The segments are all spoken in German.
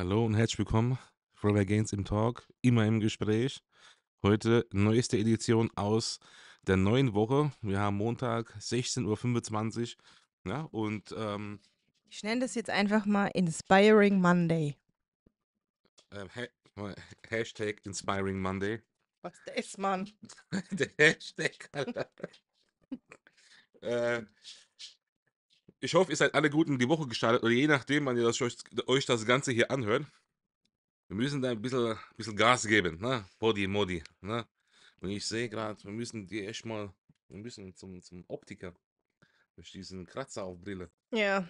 Hallo und herzlich willkommen. Forever Gains im Talk, immer im Gespräch. Heute neueste Edition aus der neuen Woche. Wir haben Montag 16.25 Uhr. Ja, und ähm, ich nenne das jetzt einfach mal Inspiring Monday. Ähm, Hashtag Inspiring Monday. Was das, Mann? der Hashtag. äh, ich hoffe, ihr seid alle gut in die Woche gestartet oder je nachdem, wann ihr das, euch, euch, das Ganze hier anhört. Wir müssen da ein bisschen, bisschen Gas geben, ne? Body, Modi, ne? Und ich sehe gerade, wir müssen die echt mal, wir müssen zum, zum Optiker. Durch diesen Kratzer auf Brille. Ja.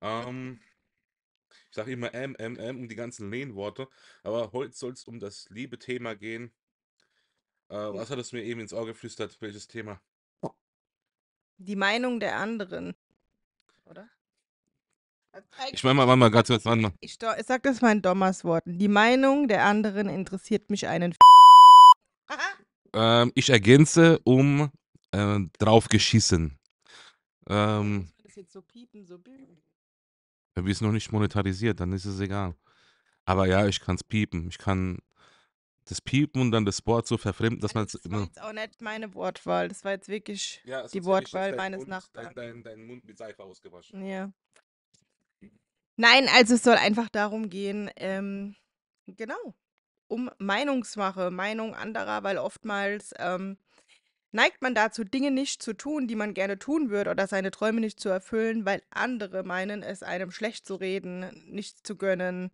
Ähm, ich sage immer M, M, M um die ganzen Lehnworte, aber heute soll es um das liebe Thema gehen. Äh, was hat es mir eben ins Auge geflüstert? Welches Thema? Die Meinung der anderen oder? Äh, ich meine mal, warte mal, ganz kurz, warte mal. Ich, ich sag das mal in Dommers Worten. Die Meinung der anderen interessiert mich einen. Ähm, ich ergänze um äh, drauf geschießen. Ähm, das jetzt so piepen, so piepen. Wie es noch nicht monetarisiert, dann ist es egal. Aber ja, ich kann es piepen. Ich kann das Piepen und dann das Wort so verfremden, dass man es immer. Das war jetzt auch nicht meine Wortwahl, das war jetzt wirklich ja, die Wortwahl meines Mund, Nachbarn. Dein, dein, dein, Mund mit Seife ausgewaschen. Ja. Nein, also es soll einfach darum gehen, ähm, genau, um Meinungsmache, Meinung anderer, weil oftmals ähm, neigt man dazu, Dinge nicht zu tun, die man gerne tun würde oder seine Träume nicht zu erfüllen, weil andere meinen, es einem schlecht zu reden, nichts zu gönnen.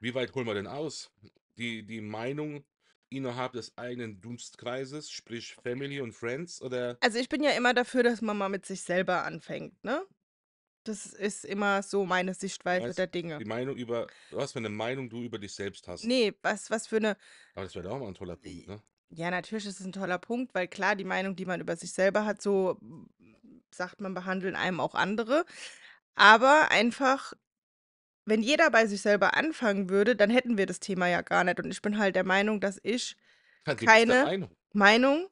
Wie weit holen wir denn aus? die, die Meinung innerhalb des eigenen Dunstkreises, sprich Family und Friends? Oder? Also ich bin ja immer dafür, dass man mal mit sich selber anfängt, ne? Das ist immer so meine Sichtweise Weißt, der Dinge. die Meinung über, was für eine Meinung du über dich selbst hast. Nee, was, was für eine. Aber das wäre doch mal ein toller Punkt, ne? Ja, natürlich ist es ein toller Punkt, weil klar, die Meinung, die man über sich selber hat, so sagt man, behandeln einem auch andere. Aber einfach wenn jeder bei sich selber anfangen würde, dann hätten wir das Thema ja gar nicht. Und ich bin halt der Meinung, dass ich Kann keine Meinung. Meinung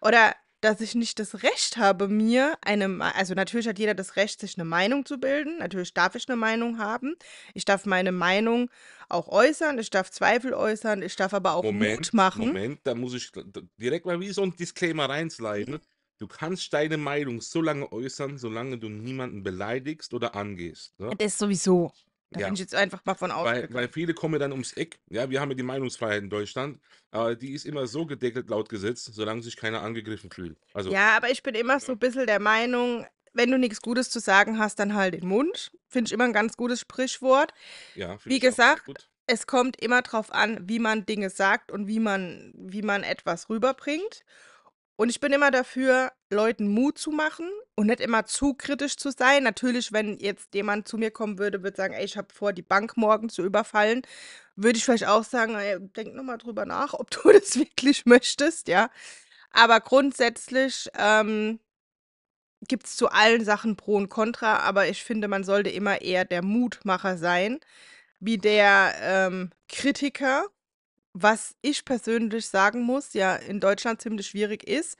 oder dass ich nicht das Recht habe, mir eine, Me- also natürlich hat jeder das Recht, sich eine Meinung zu bilden. Natürlich darf ich eine Meinung haben. Ich darf meine Meinung auch äußern. Ich darf Zweifel äußern. Ich darf aber auch Mut machen. Moment, da muss ich direkt mal wie so ein Disclaimer reinsleiten. Du kannst deine Meinung so lange äußern, solange du niemanden beleidigst oder angehst. Ne? Das sowieso. Da bin ich jetzt einfach mal von Weil, weil viele kommen dann ums Eck. Ja, wir haben ja die Meinungsfreiheit in Deutschland, aber die ist immer so gedeckelt laut Gesetz, solange sich keiner angegriffen fühlt. Also, Ja, aber ich bin immer so ein bisschen der Meinung, wenn du nichts Gutes zu sagen hast, dann halt den Mund. Finde ich immer ein ganz gutes Sprichwort. ja, Wie gesagt, es kommt immer drauf an, wie man Dinge sagt und wie man, wie man etwas rüberbringt. Und ich bin immer dafür, Leuten Mut zu machen und nicht immer zu kritisch zu sein. Natürlich, wenn jetzt jemand zu mir kommen würde, würde sagen, ey, ich habe vor, die Bank morgen zu überfallen, würde ich vielleicht auch sagen, ey, denk nochmal drüber nach, ob du das wirklich möchtest, ja. Aber grundsätzlich ähm, gibt es zu allen Sachen Pro und Contra, aber ich finde, man sollte immer eher der Mutmacher sein, wie der ähm, Kritiker was ich persönlich sagen muss, ja in Deutschland ziemlich schwierig ist,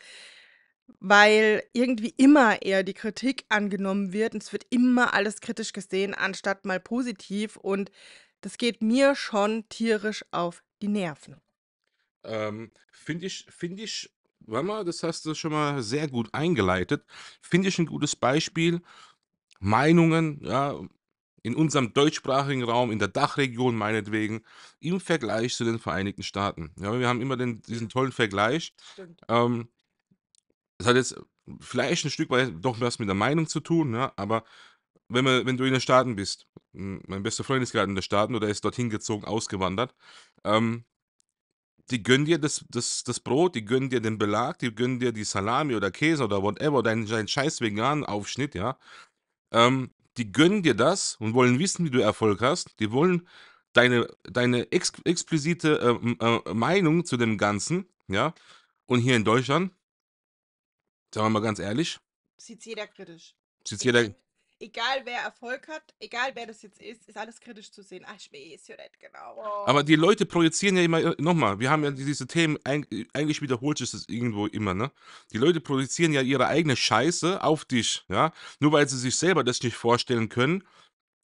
weil irgendwie immer eher die Kritik angenommen wird und es wird immer alles kritisch gesehen, anstatt mal positiv und das geht mir schon tierisch auf die Nerven. Ähm, finde ich, finde ich, warte mal, das hast du schon mal sehr gut eingeleitet. Finde ich ein gutes Beispiel. Meinungen, ja, in unserem deutschsprachigen Raum, in der Dachregion meinetwegen, im Vergleich zu den Vereinigten Staaten. Ja, wir haben immer den, diesen tollen Vergleich. Ähm, das hat jetzt vielleicht ein Stück weit doch was mit der Meinung zu tun, ja, aber wenn, man, wenn du in den Staaten bist, mein bester Freund ist gerade in den Staaten oder ist dorthin gezogen, ausgewandert, ähm, die gönnen dir das, das, das Brot, die gönnen dir den Belag, die gönnen dir die Salami oder Käse oder whatever, deinen, deinen scheiß veganen Aufschnitt, ja. Ähm, die gönnen dir das und wollen wissen, wie du Erfolg hast. Die wollen deine, deine ex explizite äh, äh, Meinung zu dem Ganzen, ja. Und hier in Deutschland, sagen wir mal ganz ehrlich, sieht jeder kritisch. Sieht jeder, egal wer Erfolg hat, egal wer das jetzt ist, ist alles kritisch zu sehen. Ach, ich weiß ja nicht genau. Oh. Aber die Leute projizieren ja immer, äh, nochmal, wir haben ja diese Themen, äh, eigentlich wiederholt sich das irgendwo immer, ne? Die Leute projizieren ja ihre eigene Scheiße auf dich, ja? Nur weil sie sich selber das nicht vorstellen können,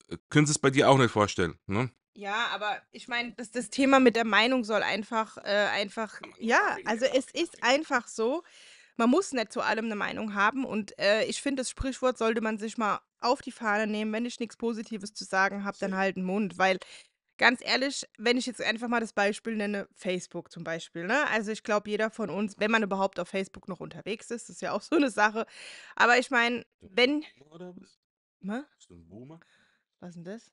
äh, können sie es bei dir auch nicht vorstellen, ne? Ja, aber ich meine, das, das Thema mit der Meinung soll einfach, äh, einfach, ja, also es ist einfach so, man muss nicht zu allem eine Meinung haben. Und äh, ich finde, das Sprichwort sollte man sich mal auf die Fahne nehmen. Wenn ich nichts Positives zu sagen habe, dann halt den Mund. Weil, ganz ehrlich, wenn ich jetzt einfach mal das Beispiel nenne, Facebook zum Beispiel. Ne? Also, ich glaube, jeder von uns, wenn man überhaupt auf Facebook noch unterwegs ist, ist ja auch so eine Sache. Aber ich meine, wenn. Oder bist du? Bist du ein Boomer? Was ist denn das?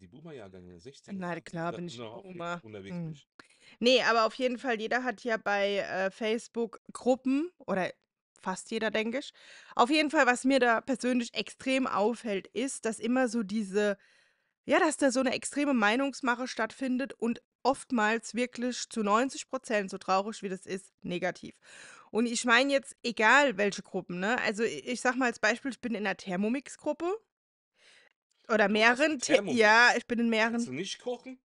die Boomer-Jahrgänge, 16. Na klar, bin ich Boomer. Unterwegs hm. Nee, aber auf jeden Fall, jeder hat ja bei, äh, Facebook Gruppen oder fast jeder, denke ich. Auf jeden Fall, was mir da persönlich extrem auffällt, ist, dass immer so diese ja, dass da so eine extreme Meinungsmache stattfindet und oftmals wirklich zu 90 Prozent, so traurig wie das ist, negativ. Und ich meine jetzt egal welche Gruppen, ne? Also, ich sag mal als Beispiel, ich bin in einer Thermomix-Gruppe oder mehreren Te ja, ich bin in mehreren. Kannst du nicht kochen?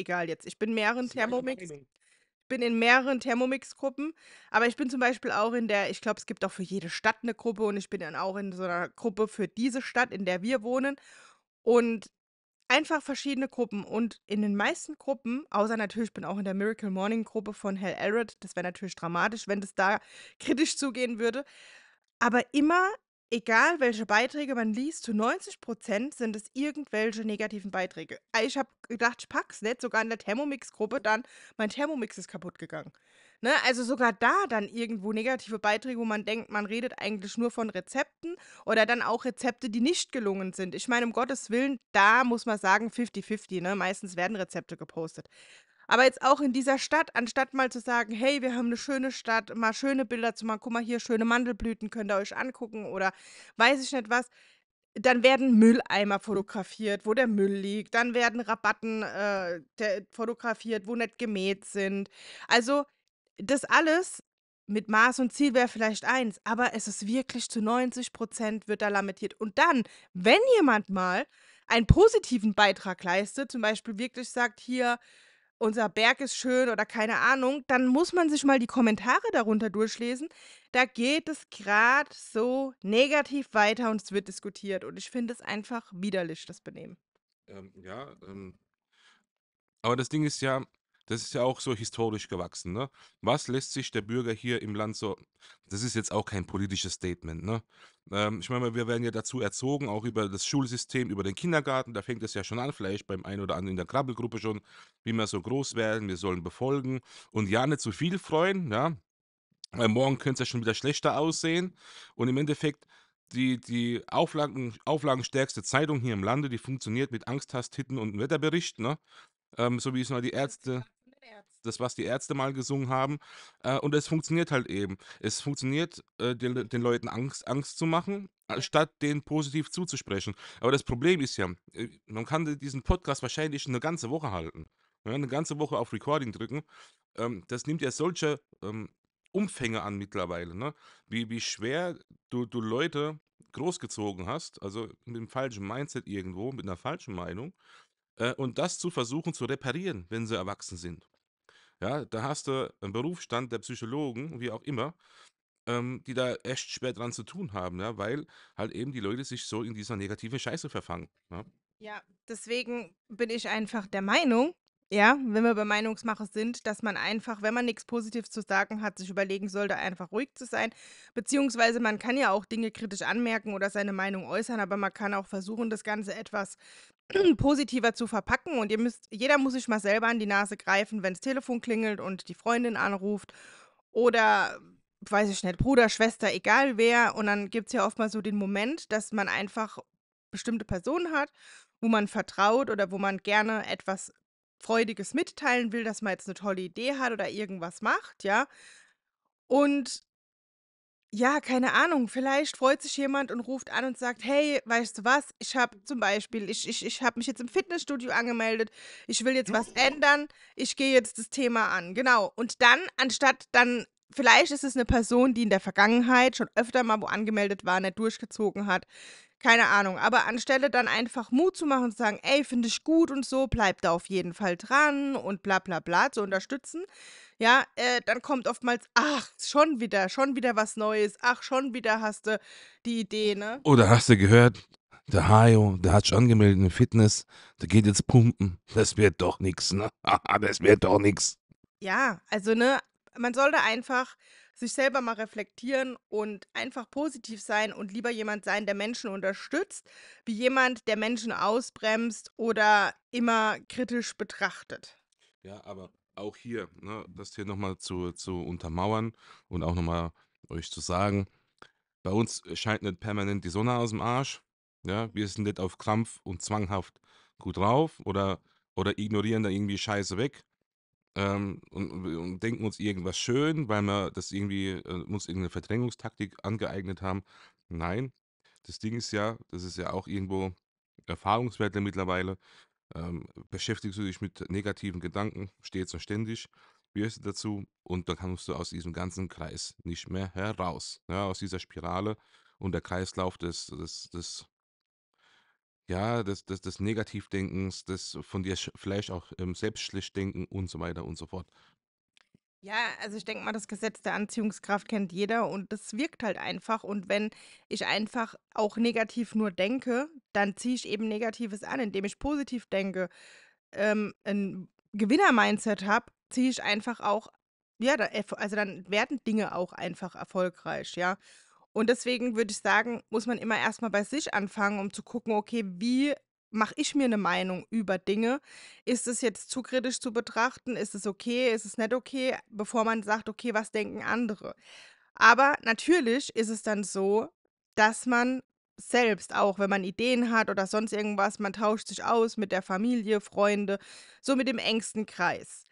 egal jetzt. Ich bin mehreren Thermomix. bin in mehreren Thermomix-Gruppen, aber ich bin zum Beispiel auch in der, ich glaube, es gibt auch für jede Stadt eine Gruppe und ich bin dann auch in so einer Gruppe für diese Stadt, in der wir wohnen. Und einfach verschiedene Gruppen und in den meisten Gruppen, außer natürlich bin auch in der Miracle Morning Gruppe von Hell Elrod, das wäre natürlich dramatisch, wenn das da kritisch zugehen würde, aber immer egal welche Beiträge man liest, zu 90 sind es irgendwelche negativen Beiträge. Ich habe gedacht, ich pack's nicht, sogar in der Thermomix-Gruppe dann, mein Thermomix ist kaputt gegangen. Ne? Also sogar da dann irgendwo negative Beiträge, wo man denkt, man redet eigentlich nur von Rezepten oder dann auch Rezepte, die nicht gelungen sind. Ich meine, um Gottes Willen, da muss man sagen, 50-50, ne? Meistens werden Rezepte gepostet. Aber jetzt auch in dieser Stadt, anstatt mal zu sagen, hey, wir haben eine schöne Stadt, mal schöne Bilder zu machen, guck mal hier, schöne Mandelblüten, könnt ihr euch angucken oder weiß ich nicht was. Dann werden Mülleimer fotografiert, wo der Müll liegt. Dann werden Rabatten äh, fotografiert, wo nicht gemäht sind. Also das alles mit Maß und Ziel wäre vielleicht eins, aber es ist wirklich zu 90 Prozent wird da lamentiert. Und dann, wenn jemand mal einen positiven Beitrag leistet, zum Beispiel wirklich sagt, hier, unser Berg ist schön oder keine Ahnung, dann muss man sich mal die Kommentare darunter durchlesen. Da geht es gerade so negativ weiter und es wird diskutiert. Und ich finde es einfach widerlich, das Benehmen. Ähm, ja, ähm, aber das Ding ist ja, das ist ja auch so historisch gewachsen, ne? Was lässt sich der Bürger hier im Land so, das ist jetzt auch kein politisches Statement, ne? Ähm, ich meine, wir werden ja dazu erzogen, auch über das Schulsystem, über den Kindergarten, da fängt es ja schon an, vielleicht beim einen oder anderen in der Krabbelgruppe schon, wie wir so groß werden, wir sollen befolgen und ja, nicht zu viel freuen, ja? Weil morgen könnte es ja schon wieder schlechter aussehen und im Endeffekt, die, die Auflagen, auflagenstärkste Zeitung hier im Lande, die funktioniert mit Angst, Hass, Titten und Wetterbericht, ne? Ähm, so wie es mal die Ärzte das, was die Ärzte mal gesungen haben. Äh, und es funktioniert halt eben. Es funktioniert, äh, den, den, Leuten Angst, Angst zu machen, statt denen positiv zuzusprechen. Aber das Problem ist ja, äh, man kann diesen Podcast wahrscheinlich eine ganze Woche halten. Ja, eine ganze Woche auf Recording drücken. Ähm, das nimmt ja solche ähm, Umfänge an mittlerweile, ne? Wie, wie schwer du, du Leute großgezogen hast, also mit dem falschen Mindset irgendwo, mit einer falschen Meinung, äh, und das zu versuchen zu reparieren, wenn sie erwachsen sind. Ja, da hast du einen Berufsstand der Psychologen, wie auch immer, ähm, die da echt schwer dran zu tun haben, ja, weil halt eben die Leute sich so in dieser negativen Scheiße verfangen. Ja. Ne? Ja, deswegen bin ich einfach der Meinung, ja, wenn wir bei Meinungsmache sind, dass man einfach, wenn man nichts Positives zu sagen hat, sich überlegen sollte, einfach ruhig zu sein. Beziehungsweise man kann ja auch Dinge kritisch anmerken oder seine Meinung äußern, aber man kann auch versuchen, das Ganze etwas positiver zu verpacken. Und ihr müsst, jeder muss sich mal selber an die Nase greifen, wenn das Telefon klingelt und die Freundin anruft oder weiß ich nicht, Bruder, Schwester, egal wer. Und dann gibt es ja oft mal so den Moment, dass man einfach bestimmte Personen hat, wo man vertraut oder wo man gerne etwas Freudiges mitteilen will, dass man jetzt eine tolle Idee hat oder irgendwas macht, ja. Und ja, keine Ahnung. Vielleicht freut sich jemand und ruft an und sagt, hey, weißt du was? Ich habe zum Beispiel, ich, ich, ich habe mich jetzt im Fitnessstudio angemeldet. Ich will jetzt was hm. ändern. Ich gehe jetzt das Thema an. Genau. Und dann, anstatt dann, vielleicht ist es eine Person, die in der Vergangenheit schon öfter mal wo angemeldet war, nicht durchgezogen hat. Keine Ahnung. Aber anstelle dann einfach Mut zu machen und zu sagen, ey, finde ich gut und so, bleib da auf jeden Fall dran und bla bla bla zu unterstützen ja, äh, dann kommt oftmals, ach, schon wieder, schon wieder was Neues, ach, schon wieder hast du die Idee, ne? Oder hast du gehört, der Hajo, der hat schon angemeldet in Fitness, der geht jetzt pumpen. Das wird doch nichts, ne? das wird doch nichts. Ja, also, ne, man sollte einfach sich selber mal reflektieren und einfach positiv sein und lieber jemand sein, der Menschen unterstützt, wie jemand, der Menschen ausbremst oder immer kritisch betrachtet. Ja, aber auch hier, ne, das hier nochmal zu, zu untermauern und auch nochmal euch zu sagen, bei uns scheint nicht permanent die Sonne aus dem Arsch. Ja, wir sind nicht auf Krampf und zwanghaft gut drauf oder, oder ignorieren da irgendwie Scheiße weg ähm, und, und, denken uns irgendwas schön, weil wir das irgendwie äh, uns irgendeine Verdrängungstaktik angeeignet haben. Nein, das Ding ist ja, das ist ja auch irgendwo Erfahrungswerte mittlerweile ähm, beschäftigst du dich mit negativen Gedanken stets und ständig, wirst du dazu und dann kommst du aus diesem ganzen Kreis nicht mehr heraus, ja, aus dieser Spirale und der Kreislauf des, des, des ja, des, des, des Negativdenkens, des von dir vielleicht auch ähm, selbst schlecht und so weiter und so fort. Ja, also ich denke mal, das Gesetz der Anziehungskraft kennt jeder und das wirkt halt einfach. Und wenn ich einfach auch negativ nur denke, dann ziehe ich eben Negatives an, indem ich positiv denke, ähm, ein Gewinner-Mindset habe, ziehe ich einfach auch, ja, da, also dann werden Dinge auch einfach erfolgreich, ja. Und deswegen würde ich sagen, muss man immer erstmal bei sich anfangen, um zu gucken, okay, wie mache ich mir eine Meinung über Dinge? Ist es jetzt zu kritisch zu betrachten? Ist es okay? Ist es nicht okay? Bevor man sagt, okay, was denken andere? Aber natürlich ist es dann so, dass man selbst, auch wenn man Ideen hat oder sonst irgendwas, man tauscht sich aus mit der Familie, Freunde, so mit dem engsten Kreis.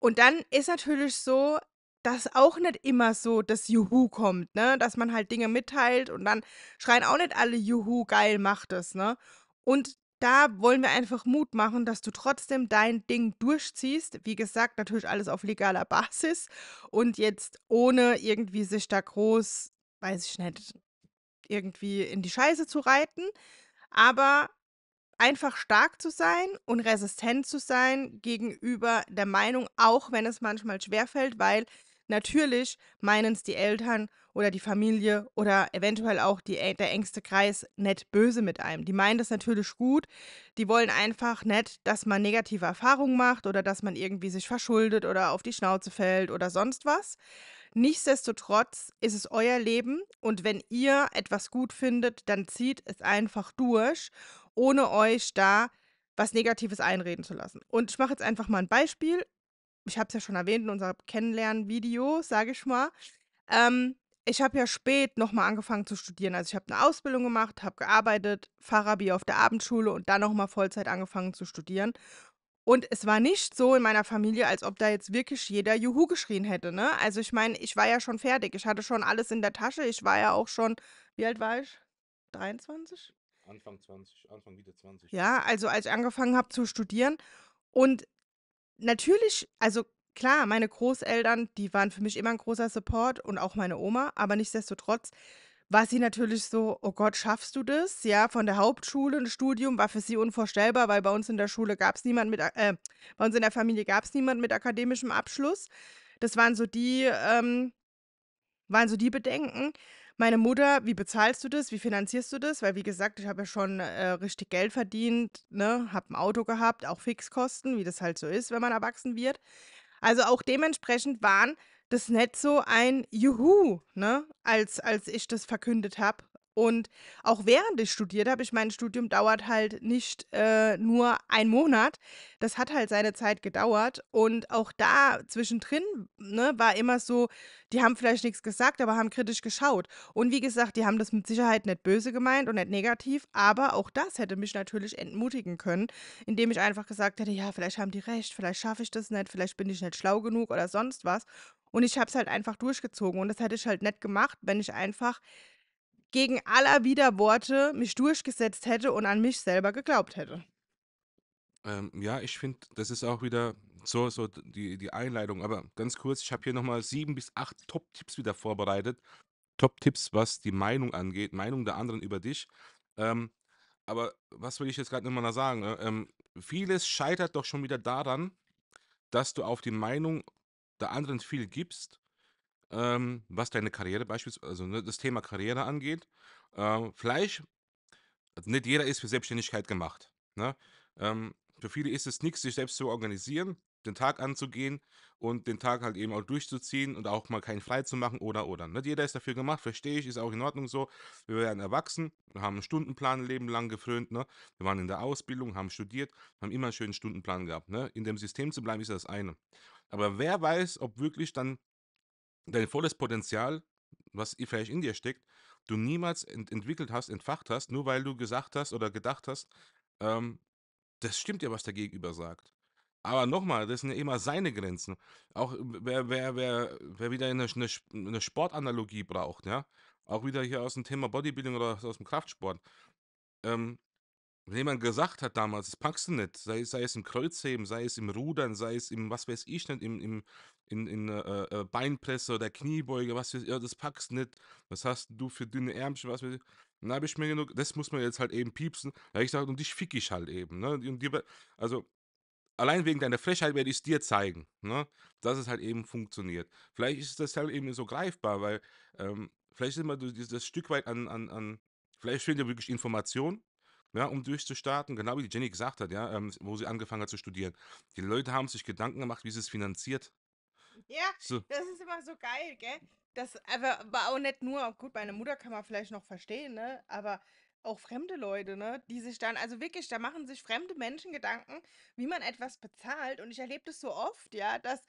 Und dann ist natürlich so, dass auch nicht immer so das Juhu kommt, ne? Dass man halt Dinge mitteilt und dann schreien auch nicht alle Juhu, geil, macht das, ne? Und da wollen wir einfach Mut machen, dass du trotzdem dein Ding durchziehst. Wie gesagt, natürlich alles auf legaler Basis und jetzt ohne irgendwie sich da groß, weiß ich nicht, irgendwie in die Scheiße zu reiten, aber einfach stark zu sein und resistent zu sein gegenüber der Meinung, auch wenn es manchmal schwerfällt, weil natürlich meinen es die Eltern oder die Familie oder eventuell auch die, der engste Kreis nicht böse mit einem. Die meinen das natürlich gut. Die wollen einfach nicht, dass man negative Erfahrungen macht oder dass man irgendwie sich verschuldet oder auf die Schnauze fällt oder sonst was. Nichtsdestotrotz ist es euer Leben und wenn ihr etwas gut findet, dann zieht es einfach durch, ohne euch da was Negatives einreden zu lassen. Und ich mache jetzt einfach mal ein Beispiel. Ich habe es ja schon erwähnt in unserem Kennenlernen-Video, sage ich mal. Ähm, ich habe ja spät nochmal angefangen zu studieren. Also ich habe eine Ausbildung gemacht, habe gearbeitet, Farabi auf der Abendschule und dann nochmal Vollzeit angefangen zu studieren. Und es war nicht so in meiner Familie, als ob da jetzt wirklich jeder Juhu geschrien hätte, ne? Also ich meine, ich war ja schon fertig. Ich hatte schon alles in der Tasche. Ich war ja auch schon, wie alt war ich? 23? Anfang 20, Anfang wieder 20. Ja, also als ich angefangen habe zu studieren. Und natürlich, also klar, meine Großeltern, die waren für mich immer ein großer Support und auch meine Oma, aber nichtsdestotrotz war sie natürlich so, oh Gott, schaffst du das? Ja, von der Hauptschule ein Studium war für sie unvorstellbar, weil bei uns in der Schule gab es niemand mit, äh, bei uns in der Familie gab es niemand mit akademischem Abschluss. Das waren so die, ähm, waren so die Bedenken. Meine Mutter, wie bezahlst du das? Wie finanzierst du das? Weil wie gesagt, ich habe ja schon äh, richtig Geld verdient, ne, habe ein Auto gehabt, auch Fixkosten, wie das halt so ist, wenn man erwachsen wird. Also auch dementsprechend waren das nicht so ein Juhu, ne, als, als ich das verkündet habe. Und auch während ich studiert habe, ich mein Studium dauert halt nicht äh, nur einen Monat. Das hat halt seine Zeit gedauert. Und auch da zwischendrin ne, war immer so, die haben vielleicht nichts gesagt, aber haben kritisch geschaut. Und wie gesagt, die haben das mit Sicherheit nicht böse gemeint und nicht negativ, aber auch das hätte mich natürlich entmutigen können, indem ich einfach gesagt hätte, ja, vielleicht haben die recht, vielleicht schaffe ich das nicht, vielleicht bin ich nicht schlau genug oder sonst was. Und ich habe es halt einfach durchgezogen. Und das hätte ich halt nicht gemacht, wenn ich einfach gegen aller Widerworte mich durchgesetzt hätte und an mich selber geglaubt hätte. Ähm, ja, ich finde, das ist auch wieder so, so die, die Einleitung. Aber ganz kurz, ich habe hier nochmal sieben bis acht Top-Tipps wieder vorbereitet. Top-Tipps, was die Meinung angeht, Meinung der anderen über dich. Ähm, aber was will ich jetzt gerade nochmal sagen? Ne? Ähm, vieles scheitert doch schon wieder daran, dass du auf die Meinung der anderen viel gibst, ähm, was deine Karriere beispielsweise, also ne, das Thema Karriere angeht. Ähm, vielleicht, also nicht jeder ist für Selbstständigkeit gemacht. Ne? Ähm, für viele ist es nichts, sich selbst zu organisieren, den Tag anzugehen und den Tag halt eben auch durchzuziehen und auch mal keinen frei zu machen oder oder. Nicht ne? jeder ist dafür gemacht, verstehe ich, ist auch in Ordnung so. Wir werden erwachsen, wir haben einen Stundenplan ein Leben lang gefrönt, ne? Wir waren in der Ausbildung, haben studiert, haben immer einen schönen Stundenplan gehabt. Ne? In dem System zu bleiben ist das eine. Aber wer weiß, ob wirklich dann dein volles Potenzial, was vielleicht in dir steckt, du niemals ent entwickelt hast, entfacht hast, nur weil du gesagt hast oder gedacht hast, ähm, das stimmt ja, was der Gegenüber sagt. Aber nochmal, das sind ja immer seine Grenzen. Auch wer, wer, wer, wer wieder eine, eine, eine Sportanalogie braucht, ja, auch wieder hier aus dem Thema Bodybuilding oder aus dem Kraftsport. Ähm, wenn jemand gesagt hat damals, das packst du nicht, sei, sei es im Kreuzheben, sei es im Rudern, sei es im, was weiß ich nicht, im, im, in, in äh, äh, äh Beinpresse oder Kniebeuge, was weiß ich, ja, das packst du nicht, was hast du für dünne Ärmchen, was weiß ich. Dann habe ich mir genug, das muss man jetzt halt eben piepsen. Da habe ich gesagt, und dich fick ich halt eben. Ne? Und die, also allein wegen deiner Frechheit werde ich es dir zeigen, ne? dass es halt eben funktioniert. Vielleicht ist das halt eben so greifbar, weil ähm, vielleicht ist immer das Stück weit an, an, an vielleicht fehlt dir wirklich Information, ja, ne, um durchzustarten, genau wie die Jenny gesagt hat, ja, ähm, wo sie angefangen hat zu studieren. Die Leute haben sich Gedanken gemacht, wie sie es finanziert. Ja, so. das ist immer so geil, gell? Das aber, aber auch nicht nur, gut, meine Mutter kann man vielleicht noch verstehen, ne? Aber auch fremde Leute, ne? Die sich dann, also wirklich, da machen sich fremde Menschen Gedanken, wie man etwas bezahlt. Und ich erlebe das so oft, ja, dass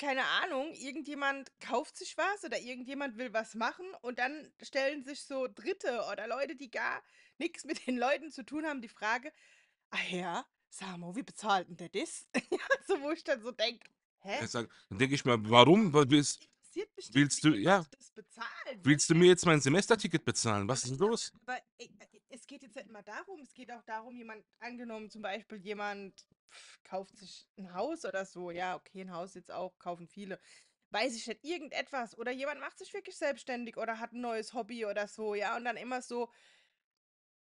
keine Ahnung, irgendjemand kauft sich was oder irgendjemand will was machen und dann stellen sich so Dritte oder Leute, die gar nichts mit den Leuten zu tun haben, die Frage, ah ja, Samo, wie bezahlt denn der das? so, wo ich dann so denke, hä? Ich sag, dann denke ich mir, warum? Weil wir Interessiert mich doch, Willst du, ja, das bezahlen? willst du mir jetzt mein Semesterticket bezahlen? Was ist denn los? Aber äh, es geht jetzt nicht mal darum, es geht auch darum, jemand, angenommen zum Beispiel jemand kauft sich ein Haus oder so. Ja, okay, ein Haus jetzt auch, kaufen viele. Weiß ich nicht, irgendetwas. Oder jemand macht sich wirklich selbstständig oder hat ein neues Hobby oder so. Ja, und dann immer so,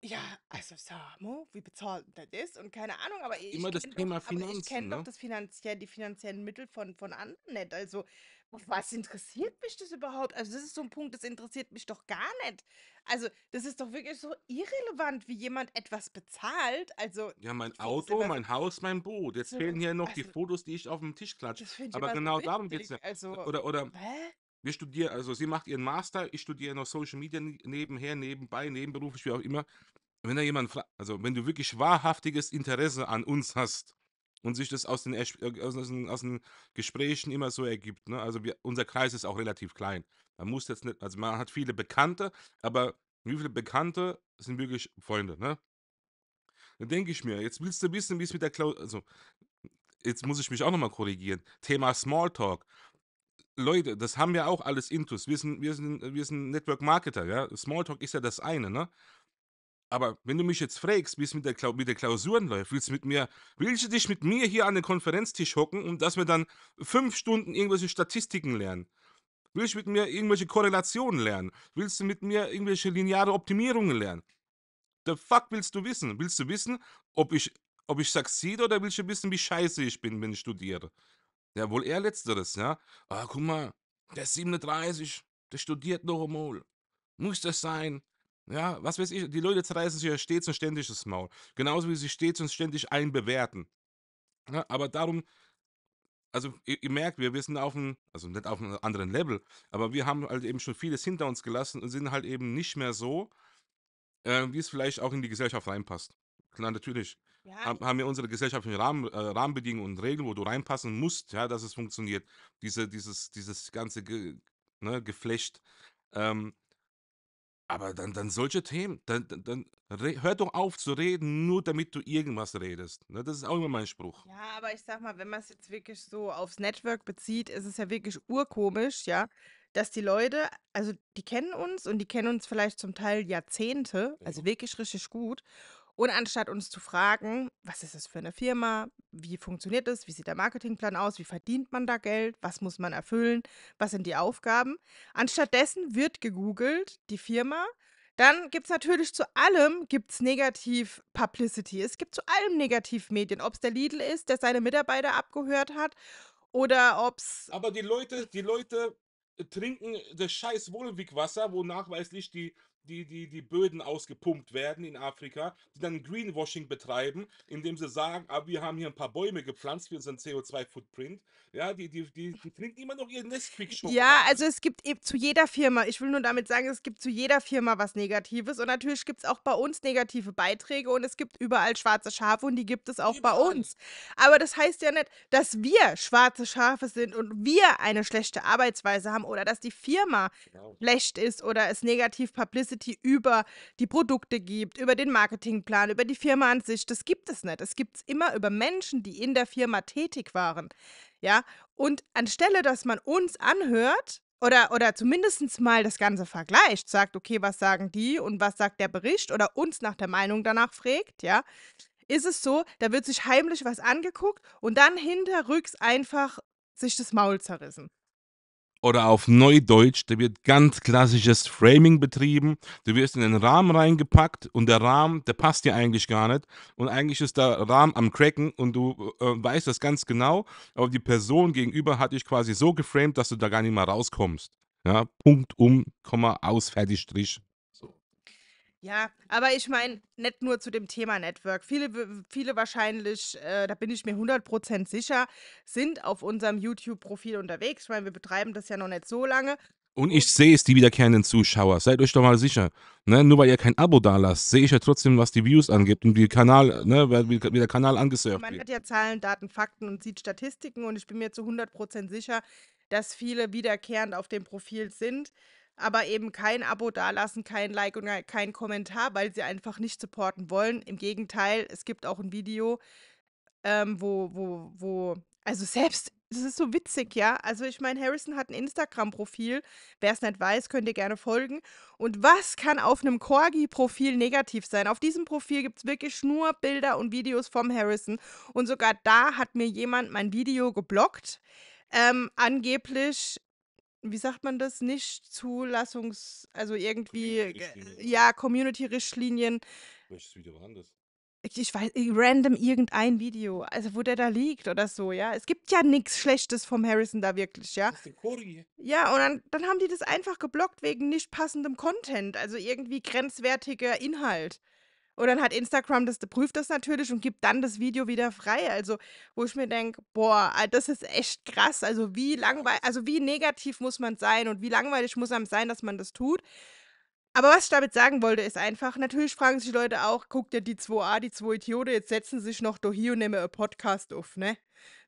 ja, also Samo, wie bezahlt das ist Und keine Ahnung, aber ich Immer das kenne doch, Thema aber ich Finanzen, kenn doch ne? das finanziell, die finanziellen Mittel von, von anderen nicht. Also Oh, was interessiert mich das überhaupt? Also, das ist so ein Punkt, das interessiert mich doch gar nicht. Also, das ist doch wirklich so irrelevant, wie jemand etwas bezahlt. Also, ja, mein Auto, mein Haus, mein Boot. Jetzt so, fehlen hier noch also, die Fotos, die ich auf dem Tisch klatsche. Aber genau so darum geht es ja. Also, oder, oder, hä? Wir studieren, also sie macht ihren Master, ich studiere noch Social Media nebenher, nebenbei, nebenberuflich, wie auch immer. Wenn da jemand also wenn du wirklich wahrhaftiges Interesse an uns hast, und sich das äh, aus den, aus den, aus den Gesprächen immer so ergibt. Ne? Also wir, unser Kreis ist auch relativ klein. Man muss jetzt nicht, also man hat viele Bekannte, aber wie viele Bekannte sind wirklich Freunde, ne? Dann denke ich mir, jetzt willst du wissen, wie es mit der Klausur, also jetzt muss ich mich auch nochmal korrigieren. Thema Smalltalk. Leute, das haben wir auch alles intus. Wir sind, wir sind, wir sind Network Marketer, ja. Smalltalk ist ja das eine, ne? Aber wenn du mich jetzt fragst, wie es mit der, Klau mit der Klausuren läuft, willst du mit mir, willst du dich mit mir hier an den Konferenztisch hocken und dass wir dann fünf Stunden irgendwelche Statistiken lernen? Willst du mit mir irgendwelche Korrelationen lernen? Willst du mit mir irgendwelche lineare Optimierungen lernen? The fuck willst du wissen? Willst du wissen, ob ich, ob ich succeed oder willst du wissen, wie scheiße ich bin, wenn ich studiere? Ja, wohl eher letzteres, ja. Ah, guck mal, der ist 37, der studiert noch einmal. Muss das sein? Ja, was weiß ich, die Leute zerreißen sich ja stets und ständig das Maul. Genauso wie sie stets und ständig einen bewerten. Ja, aber darum, also ihr, ihr, merkt, wir, wir sind auf einem, also nicht auf einem anderen Level, aber wir haben halt eben schon vieles hinter uns gelassen und sind halt eben nicht mehr so, äh, wie es vielleicht auch in die Gesellschaft reinpasst. Klar, natürlich. Ja. Haben, wir unsere gesellschaftlichen Rahmen, äh, Rahmenbedingungen und Regeln, wo du reinpassen musst, ja, dass es funktioniert. Diese, dieses, dieses ganze Ge, ne, Geflecht. Ähm, aber dann, dann solche Themen, dann, dann, dann hör doch auf zu reden, nur damit du irgendwas redest. Ne? Das ist auch immer mein Spruch. Ja, aber ich sag mal, wenn man es jetzt wirklich so aufs Network bezieht, ist es ja wirklich urkomisch, ja, dass die Leute, also die kennen uns und die kennen uns vielleicht zum Teil Jahrzehnte, also wirklich richtig gut. Und anstatt uns zu fragen, was ist das für eine Firma, wie funktioniert das, wie sieht der Marketingplan aus, wie verdient man da Geld, was muss man erfüllen, was sind die Aufgaben, anstattdessen wird gegoogelt, die Firma. Dann gibt es natürlich zu allem gibt's negativ Publicity. Es gibt zu allem negativ Medien, ob es der Lidl ist, der seine Mitarbeiter abgehört hat oder ob es. Aber die Leute, die Leute äh, trinken das scheiß Wohlwig-Wasser, wo nachweislich die die, die, die Böden ausgepumpt werden in Afrika, die dann Greenwashing betreiben, indem sie sagen, ah, wir haben hier ein paar Bäume gepflanzt für unseren CO2-Footprint. Ja, die, die, die, die, trinken immer noch ihren nesquik Ja, also es gibt eben zu jeder Firma, ich will nur damit sagen, es gibt zu jeder Firma was Negatives und natürlich gibt es auch bei uns negative Beiträge und es gibt überall schwarze Schafe und die gibt es auch überall. bei uns. Aber das heißt ja nicht, dass wir schwarze Schafe sind und wir eine schlechte Arbeitsweise haben oder dass die Firma genau. schlecht ist oder es negativ Publicity Publicity über die Produkte gibt, über den Marketingplan, über die Firma an sich. Das gibt es nicht. Es gibt es immer über Menschen, die in der Firma tätig waren. Ja, und anstelle, dass man uns anhört, oder, oder zumindest mal das Ganze vergleicht, sagt, okay, was sagen die und was sagt der Bericht oder uns nach der Meinung danach fragt, ja, ist es so, da wird sich heimlich was angeguckt und dann hinterrücks einfach sich das Maul zerrissen oder auf Neudeutsch, da wird ganz klassisches Framing betrieben. Du wirst in den Rahmen reingepackt und der Rahmen, der passt dir eigentlich gar nicht. Und eigentlich ist der Rahmen am Cracken und du äh, äh weißt das ganz genau. Aber die Person gegenüber hat dich quasi so geframed, dass du da gar nicht mehr rauskommst. Ja, Punkt um, Komma, aus, fertig, Strich. Ja, aber ich meine, nicht nur zu dem Thema Network. Viele, viele wahrscheinlich, äh, da bin ich mir 100% sicher, sind auf unserem YouTube-Profil unterwegs. Ich meine, wir betreiben das ja noch nicht so lange. Und ich sehe es, die wiederkehrenden Zuschauer. Seid euch doch mal sicher. Ne? Nur weil ihr kein Abo da lasst, sehe ich ja trotzdem, was die Views angibt und wie, Kanal, ne? wie, der Kanal angesurft wird. Man hat ja Zahlen, Daten, Fakten und sieht Statistiken und ich bin mir zu 100% sicher, dass viele wiederkehrend auf dem Profil sind aber eben kein Abo dalassen, kein Like und kein Kommentar, weil sie einfach nicht supporten wollen. Im Gegenteil, es gibt auch ein Video, ähm, wo, wo, wo, also selbst, das ist so witzig, ja. Also ich meine, Harrison hat ein Instagram-Profil. Wer es nicht weiß, könnt ihr gerne folgen. Und was kann auf einem Corgi-Profil negativ sein? Auf diesem Profil gibt es wirklich nur Bilder und Videos vom Harrison. Und sogar da hat mir jemand mein Video geblockt. Ähm, angeblich wie sagt man das, nicht Zulassungs, also irgendwie, äh, ja, Community-Richtlinien. Welches Video war das? Ich weiß, äh, random irgendein Video, also wo der da liegt oder so, ja. Es gibt ja nichts Schlechtes vom Harrison da wirklich, ja. Das ist Curry. Ja, und dann, dann haben die das einfach geblockt wegen nicht passendem Content, also irgendwie grenzwertiger Inhalt. Und dann hat Instagram das, prüft das natürlich und gibt dann das Video wieder frei. Also, wo ich mir denke, boah, ah, das ist echt krass. Also, wie langweilig, also wie negativ muss man sein und wie langweilig muss einem sein, dass man das tut. Aber was ich damit sagen wollte, ist einfach, natürlich fragen sich Leute auch, guckt ihr die 2a, die 2 Idiote, jetzt setzen sie sich noch hier und nehmen einen Podcast auf, ne?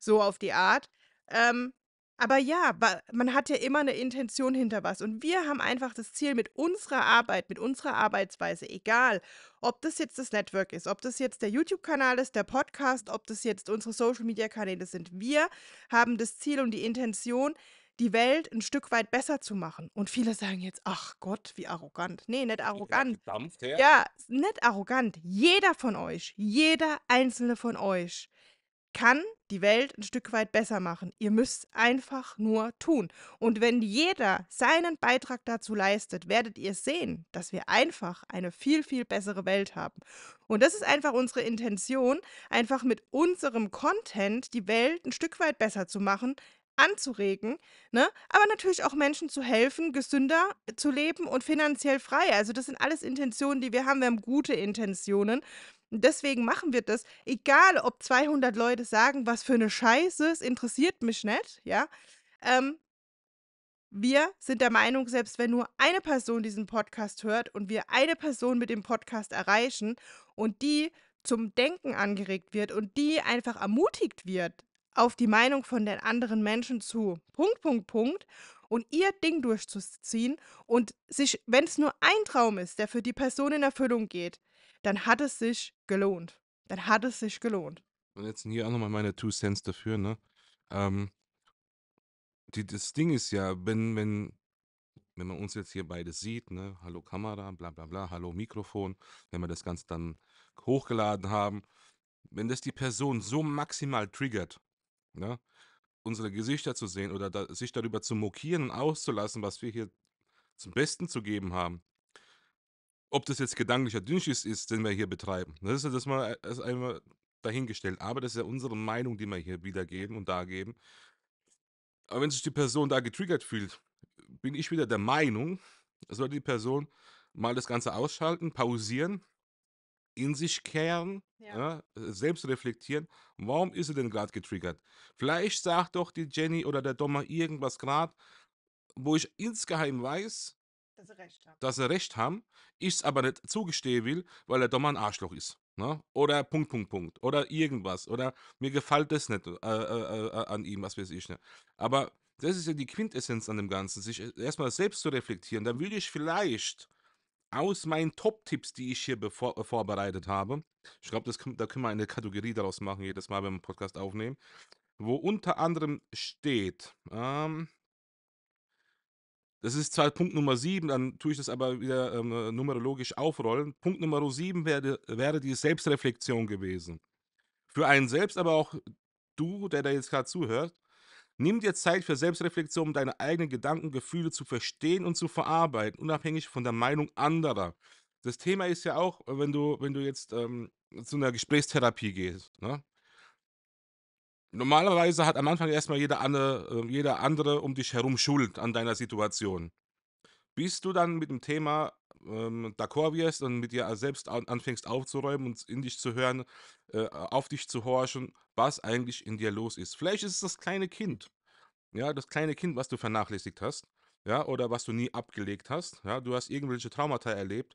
So auf die Art. Ähm, aber ja, man hat ja immer eine Intention hinter was. Und wir haben einfach das Ziel mit unserer Arbeit, mit unserer Arbeitsweise, egal, ob das jetzt das Network ist, ob das jetzt der YouTube-Kanal ist, der Podcast, ob das jetzt unsere Social-Media-Kanäle sind. Wir haben das Ziel und die Intention, die Welt ein Stück weit besser zu machen. Und viele sagen jetzt, ach Gott, wie arrogant. Nee, nicht arrogant. Ja, nicht arrogant. Jeder von euch, jeder einzelne von euch kann die Welt ein Stück weit besser machen. Ihr müsst einfach nur tun. Und wenn jeder seinen Beitrag dazu leistet, werdet ihr sehen, dass wir einfach eine viel, viel bessere Welt haben. Und das ist einfach unsere Intention, einfach mit unserem Content die Welt ein Stück weit besser zu machen, anzuregen, ne? aber natürlich auch Menschen zu helfen, gesünder zu leben und finanziell frei. Also das sind alles Intentionen, die wir haben. Wir haben gute Intentionen. Und deswegen machen wir das. Egal, ob 200 Leute sagen, was für eine Scheiße, es interessiert mich nicht, ja. Ähm, wir sind der Meinung, selbst wenn nur eine Person diesen Podcast hört und wir eine Person mit dem Podcast erreichen und die zum Denken angeregt wird und die einfach ermutigt wird, auf die Meinung von den anderen Menschen zu Punkt, Punkt, Punkt und ihr Ding durchzuziehen und sich, wenn es nur ein Traum ist, der für die Person in Erfüllung geht, dann hat es sich gelohnt. Dann hat es sich gelohnt. Und jetzt hier auch nochmal meine Two Cents dafür, ne? Ähm, die, das Ding ist ja, wenn, wenn, wenn man uns jetzt hier beide sieht, ne, hallo Kamera, bla bla bla, hallo Mikrofon, wenn wir das Ganze dann hochgeladen haben, wenn das die Person so maximal triggert, ne, unsere Gesichter zu sehen oder da, sich darüber zu mokieren und auszulassen, was wir hier zum Besten zu geben haben, ob das jetzt gedanklicher Dünnschiss ist, den wir hier betreiben, das ist ja das mal äh, erst einmal dahingestellt. Aber das ist ja unsere Meinung, die wir hier wiedergeben und dargeben. Aber wenn sich die Person da getriggert fühlt, bin ich wieder der Meinung, sollte die Person mal das Ganze ausschalten, pausieren, in sich kehren, ja. Ja, äh, selbst reflektieren. Warum ist sie denn gerade getriggert? Vielleicht sagt doch die Jenny oder der Dommer irgendwas gerade, wo ich insgeheim weiß, dass sie recht haben. Dass sie recht haben, ich es aber nicht zugestehen will, weil er doch mal ein Arschloch ist. Ne? Oder Punkt, Punkt, Punkt. Oder irgendwas. Oder mir gefällt das nicht äh, äh, äh, äh an ihm, was weiß ich. Ne? Aber das ist ja die Quintessenz an dem Ganzen, sich äh, erstmal selbst zu reflektieren. Dann würde ich vielleicht aus meinen Top-Tipps, die ich hier bevor, vorbereitet habe, ich glaube, da können wir eine Kategorie daraus machen, jedes Mal, wenn wir einen Podcast aufnehmen, wo unter anderem steht, ähm, das ist zwar Punkt Nummer 7, dann tue ich das aber wieder ähm, numerologisch aufrollen. Punkt Nummer 7 wäre, wäre die Selbstreflexion gewesen. Für einen selbst, aber auch du, der da jetzt gerade zuhört, nimm dir Zeit für Selbstreflexion, um deine eigenen Gedanken, Gefühle zu verstehen und zu verarbeiten, unabhängig von der Meinung anderer. Das Thema ist ja auch, wenn du, wenn du jetzt ähm, zu einer Gesprächstherapie gehst, ne? Normalerweise hat am Anfang erstmal jeder andere, ähm, jeder andere um dich herum Schuld an deiner Situation. Bis du dann mit dem Thema ähm, d'accord wirst und mit dir selbst anfängst aufzuräumen und in dich zu hören, äh, auf dich zu horchen, was eigentlich in dir los ist. Vielleicht ist es das kleine Kind, ja, das kleine Kind, was du vernachlässigt hast, ja, oder was du nie abgelegt hast, ja, du hast irgendwelche Traumata erlebt,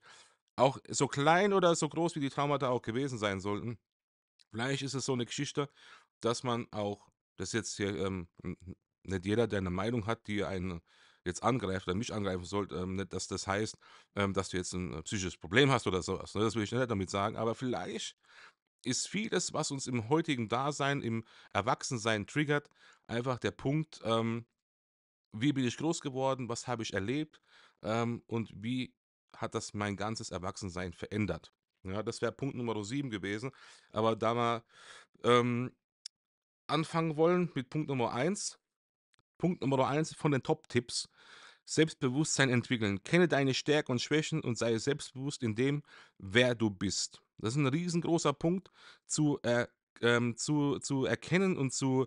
auch so klein oder so groß, wie die Traumata auch gewesen sein sollten. Vielleicht ist es so eine Geschichte, dass man auch, das jetzt hier ähm, nicht jeder, der eine Meinung hat, die einen jetzt angreift oder mich angreifen soll, ähm, nicht, dass das heißt, ähm, dass du jetzt ein äh, psychisches Problem hast oder sowas. Ne? Das will ich nicht damit sagen, aber vielleicht ist vieles, was uns im heutigen Dasein, im Erwachsensein triggert, einfach der Punkt, ähm, wie bin ich groß geworden, was habe ich erlebt ähm, und wie hat das mein ganzes Erwachsensein verändert. Ja, das wäre Punkt Nummer 7 gewesen, aber da mal ähm, anfangen wollen mit Punkt Nummer 1. Punkt Nummer 1 von den Top-Tipps. Selbstbewusstsein entwickeln. Kenne deine Stärken und Schwächen und sei selbstbewusst in dem, wer du bist. Das ist ein riesengroßer Punkt zu, äh, ähm, zu, zu erkennen und zu,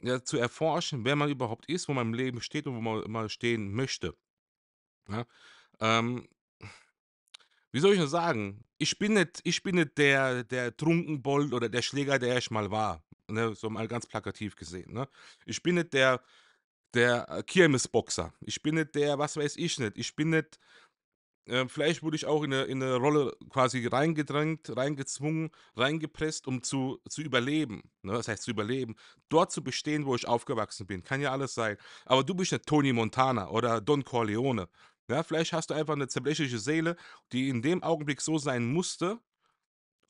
ja, zu erforschen, wer man überhaupt ist, wo man im Leben steht und wo man mal stehen möchte. Ja, ähm, wie soll ich nur sagen? Ich bin nicht, ich bin nicht der, der Trunkenbold oder der Schläger, der ich mal war ne, so mal ganz plakativ gesehen, ne? Ich bin nicht der, der äh, Kirmesboxer. Ich bin nicht der, was weiß ich nicht. Ich bin nicht, äh, vielleicht wurde ich auch in eine, in eine Rolle quasi reingedrängt, reingezwungen, reingepresst, um zu, zu überleben. Ne? Das heißt, zu überleben. Dort zu bestehen, wo ich aufgewachsen bin. Kann ja alles sein. Aber du bist nicht Tony Montana oder Don Corleone. Ja, ne? vielleicht hast du einfach eine zerbrechliche Seele, die in dem Augenblick so sein musste,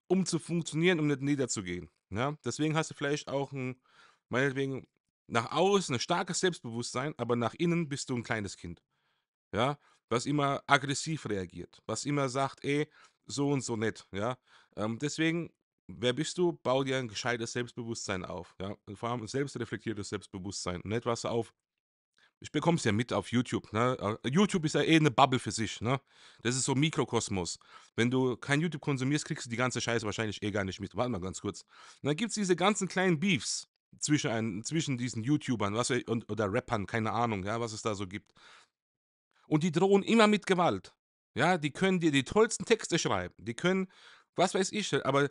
um zu funktionieren, um nicht niederzugehen. Ja? Ne? Deswegen hast du vielleicht auch ein, meinetwegen, nach außen ein starkes Selbstbewusstsein, aber nach innen bist du ein kleines Kind. Ja? Was immer aggressiv reagiert, was immer sagt, ey, so und so nett. Ja? Ähm, deswegen, wer bist du? Bau dir ein gescheites Selbstbewusstsein auf. Ja? Vor allem ein selbstreflektiertes Selbstbewusstsein. Nicht was auf ich bekomme es ja mit auf YouTube. Ne? Äh, YouTube ist ja eh eine Bubble für sich. Ne? Das ist so Mikrokosmos. Wenn du kein YouTube konsumierst, kriegst du die ganze Scheiße wahrscheinlich eh gar nicht mit. Warte mal ganz kurz. Und dann gibt es diese ganzen kleinen Beefs zwischen, ein, zwischen diesen YouTubern was, und, oder Rappern, keine Ahnung, ja, was es da so gibt. Und die drohen immer mit Gewalt. Ja, die können dir die tollsten Texte schreiben. Die können, was weiß ich, aber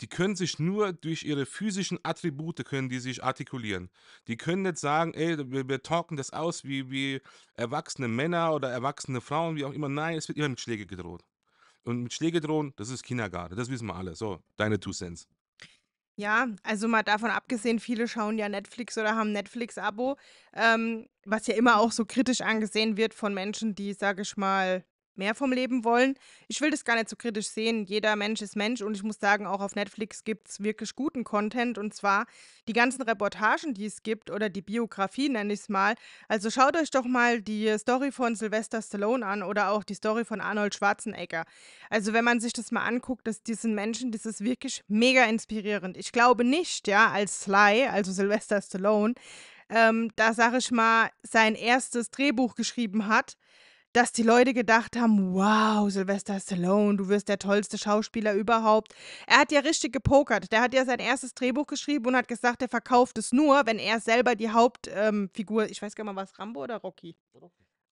die können sich nur durch ihre physischen Attribute können die sich artikulieren. Die können nicht sagen, ey, wir, wir talken das aus wie, wie erwachsene Männer oder erwachsene Frauen, wie auch immer. Nein, es wird immer mit Schläge gedroht. Und mit Schläge drohen, das ist Kindergarten, das wissen wir alle. So, deine Two Cents. Ja, also mal davon abgesehen, viele schauen ja Netflix oder haben Netflix-Abo, ähm, was ja immer auch so kritisch angesehen wird von Menschen, die, sage ich mal, mehr vom Leben wollen. Ich will das gar nicht so kritisch sehen. Jeder Mensch ist Mensch und ich muss sagen, auch auf Netflix gibt es wirklich guten Content und zwar die ganzen Reportagen, die es gibt oder die Biografie, nenne ich es mal. Also schaut euch doch mal die Story von Sylvester Stallone an oder auch die Story von Arnold Schwarzenegger. Also wenn man sich das mal anguckt, dass diesen Menschen, das ist wirklich mega inspirierend. Ich glaube nicht, ja, als Sly, also Sylvester Stallone, ähm, da sage ich mal, sein erstes Drehbuch geschrieben hat, dass die Leute gedacht haben, wow, Sylvester Stallone, du wirst der tollste Schauspieler überhaupt. Er hat ja richtig gepokert. Der hat ja sein erstes Drehbuch geschrieben und hat gesagt, er verkauft es nur, wenn er selber die Hauptfigur, ähm, ich weiß gar nicht mal, was Rambo oder Rocky?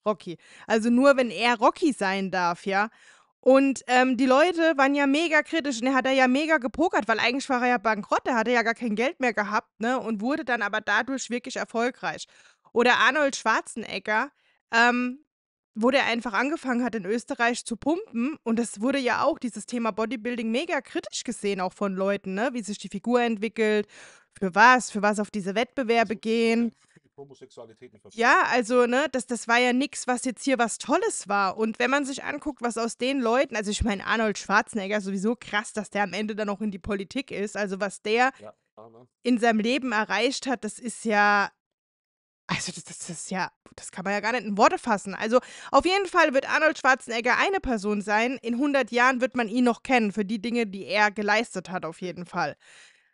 Rocky. Also nur, wenn er Rocky sein darf, ja. Und ähm, die Leute waren ja mega kritisch und er hat ja mega gepokert, weil eigentlich war er ja bankrott, er hatte ja gar kein Geld mehr gehabt, ne? Und wurde dann aber dadurch wirklich erfolgreich. Oder Arnold Schwarzenegger, ähm, wo der einfach angefangen hat, in Österreich zu pumpen. Und das wurde ja auch, dieses Thema Bodybuilding, mega kritisch gesehen, auch von Leuten, ne? wie sich die Figur entwickelt, für was, für was auf diese Wettbewerbe also, gehen. Ja, also, ne, das, das war ja nichts, was jetzt hier was Tolles war. Und wenn man sich anguckt, was aus den Leuten, also ich meine, Arnold Schwarzenegger, sowieso krass, dass der am Ende dann auch in die Politik ist. Also, was der ja, in seinem Leben erreicht hat, das ist ja also das, das ist ja, das kann man ja gar nicht in Worte fassen. Also auf jeden Fall wird Arnold Schwarzenegger eine Person sein. In 100 Jahren wird man ihn noch kennen für die Dinge, die er geleistet hat, auf jeden Fall.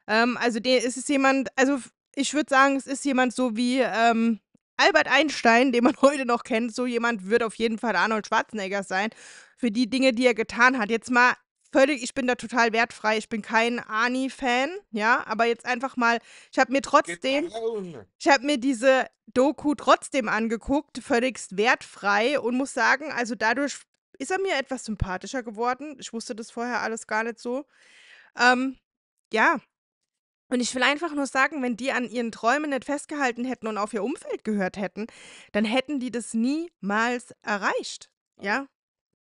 Ähm, also der, ist es jemand, also ich würde sagen, es ist jemand so wie ähm, Albert Einstein, den man heute noch kennt. So jemand wird auf jeden Fall Arnold Schwarzenegger sein für die Dinge, die er getan hat. Jetzt mal völlig, ich bin da total wertfrei. Ich bin kein Ani-Fan, ja, aber jetzt einfach mal, ich habe mir trotzdem, ich habe mir diese Doku trotzdem angeguckt, völlig wertfrei und muss sagen, also dadurch ist er mir etwas sympathischer geworden. Ich wusste das vorher alles gar nicht so. Ähm, ja. Und ich will einfach nur sagen, wenn die an ihren Träumen nicht festgehalten hätten und auf ihr Umfeld gehört hätten, dann hätten die das niemals erreicht. Ja.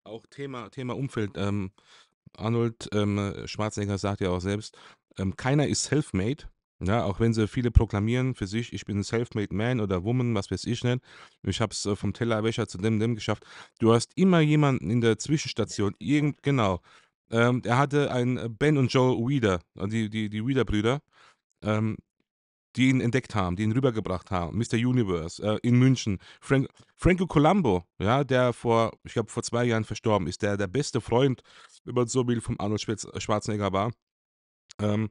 Auch Thema, Thema Umfeld. Ähm, Arnold ähm, Schwarzenegger sagt ja auch selbst, ähm, keiner ist self-made. Ja, auch wenn sie viele proklamieren für sich, ich bin ein self-made Man oder Woman, was weiß ich nicht. Ich habe es äh, vom Tellerwäscher zu dem, dem geschafft. Du hast immer jemanden in der Zwischenstation, irgend, genau. Ähm, er hatte einen äh, Ben und Joe Weeder, äh, die, die, die Weeder-Brüder. Ähm, die ihn entdeckt haben, die ihn rübergebracht haben. Mr. Universe äh, in München. Frank, Franco Colombo, ja, der vor, ich glaube, vor zwei Jahren verstorben ist, der der beste Freund, wenn man so will, vom Arnold Schwarzenegger war. Ähm,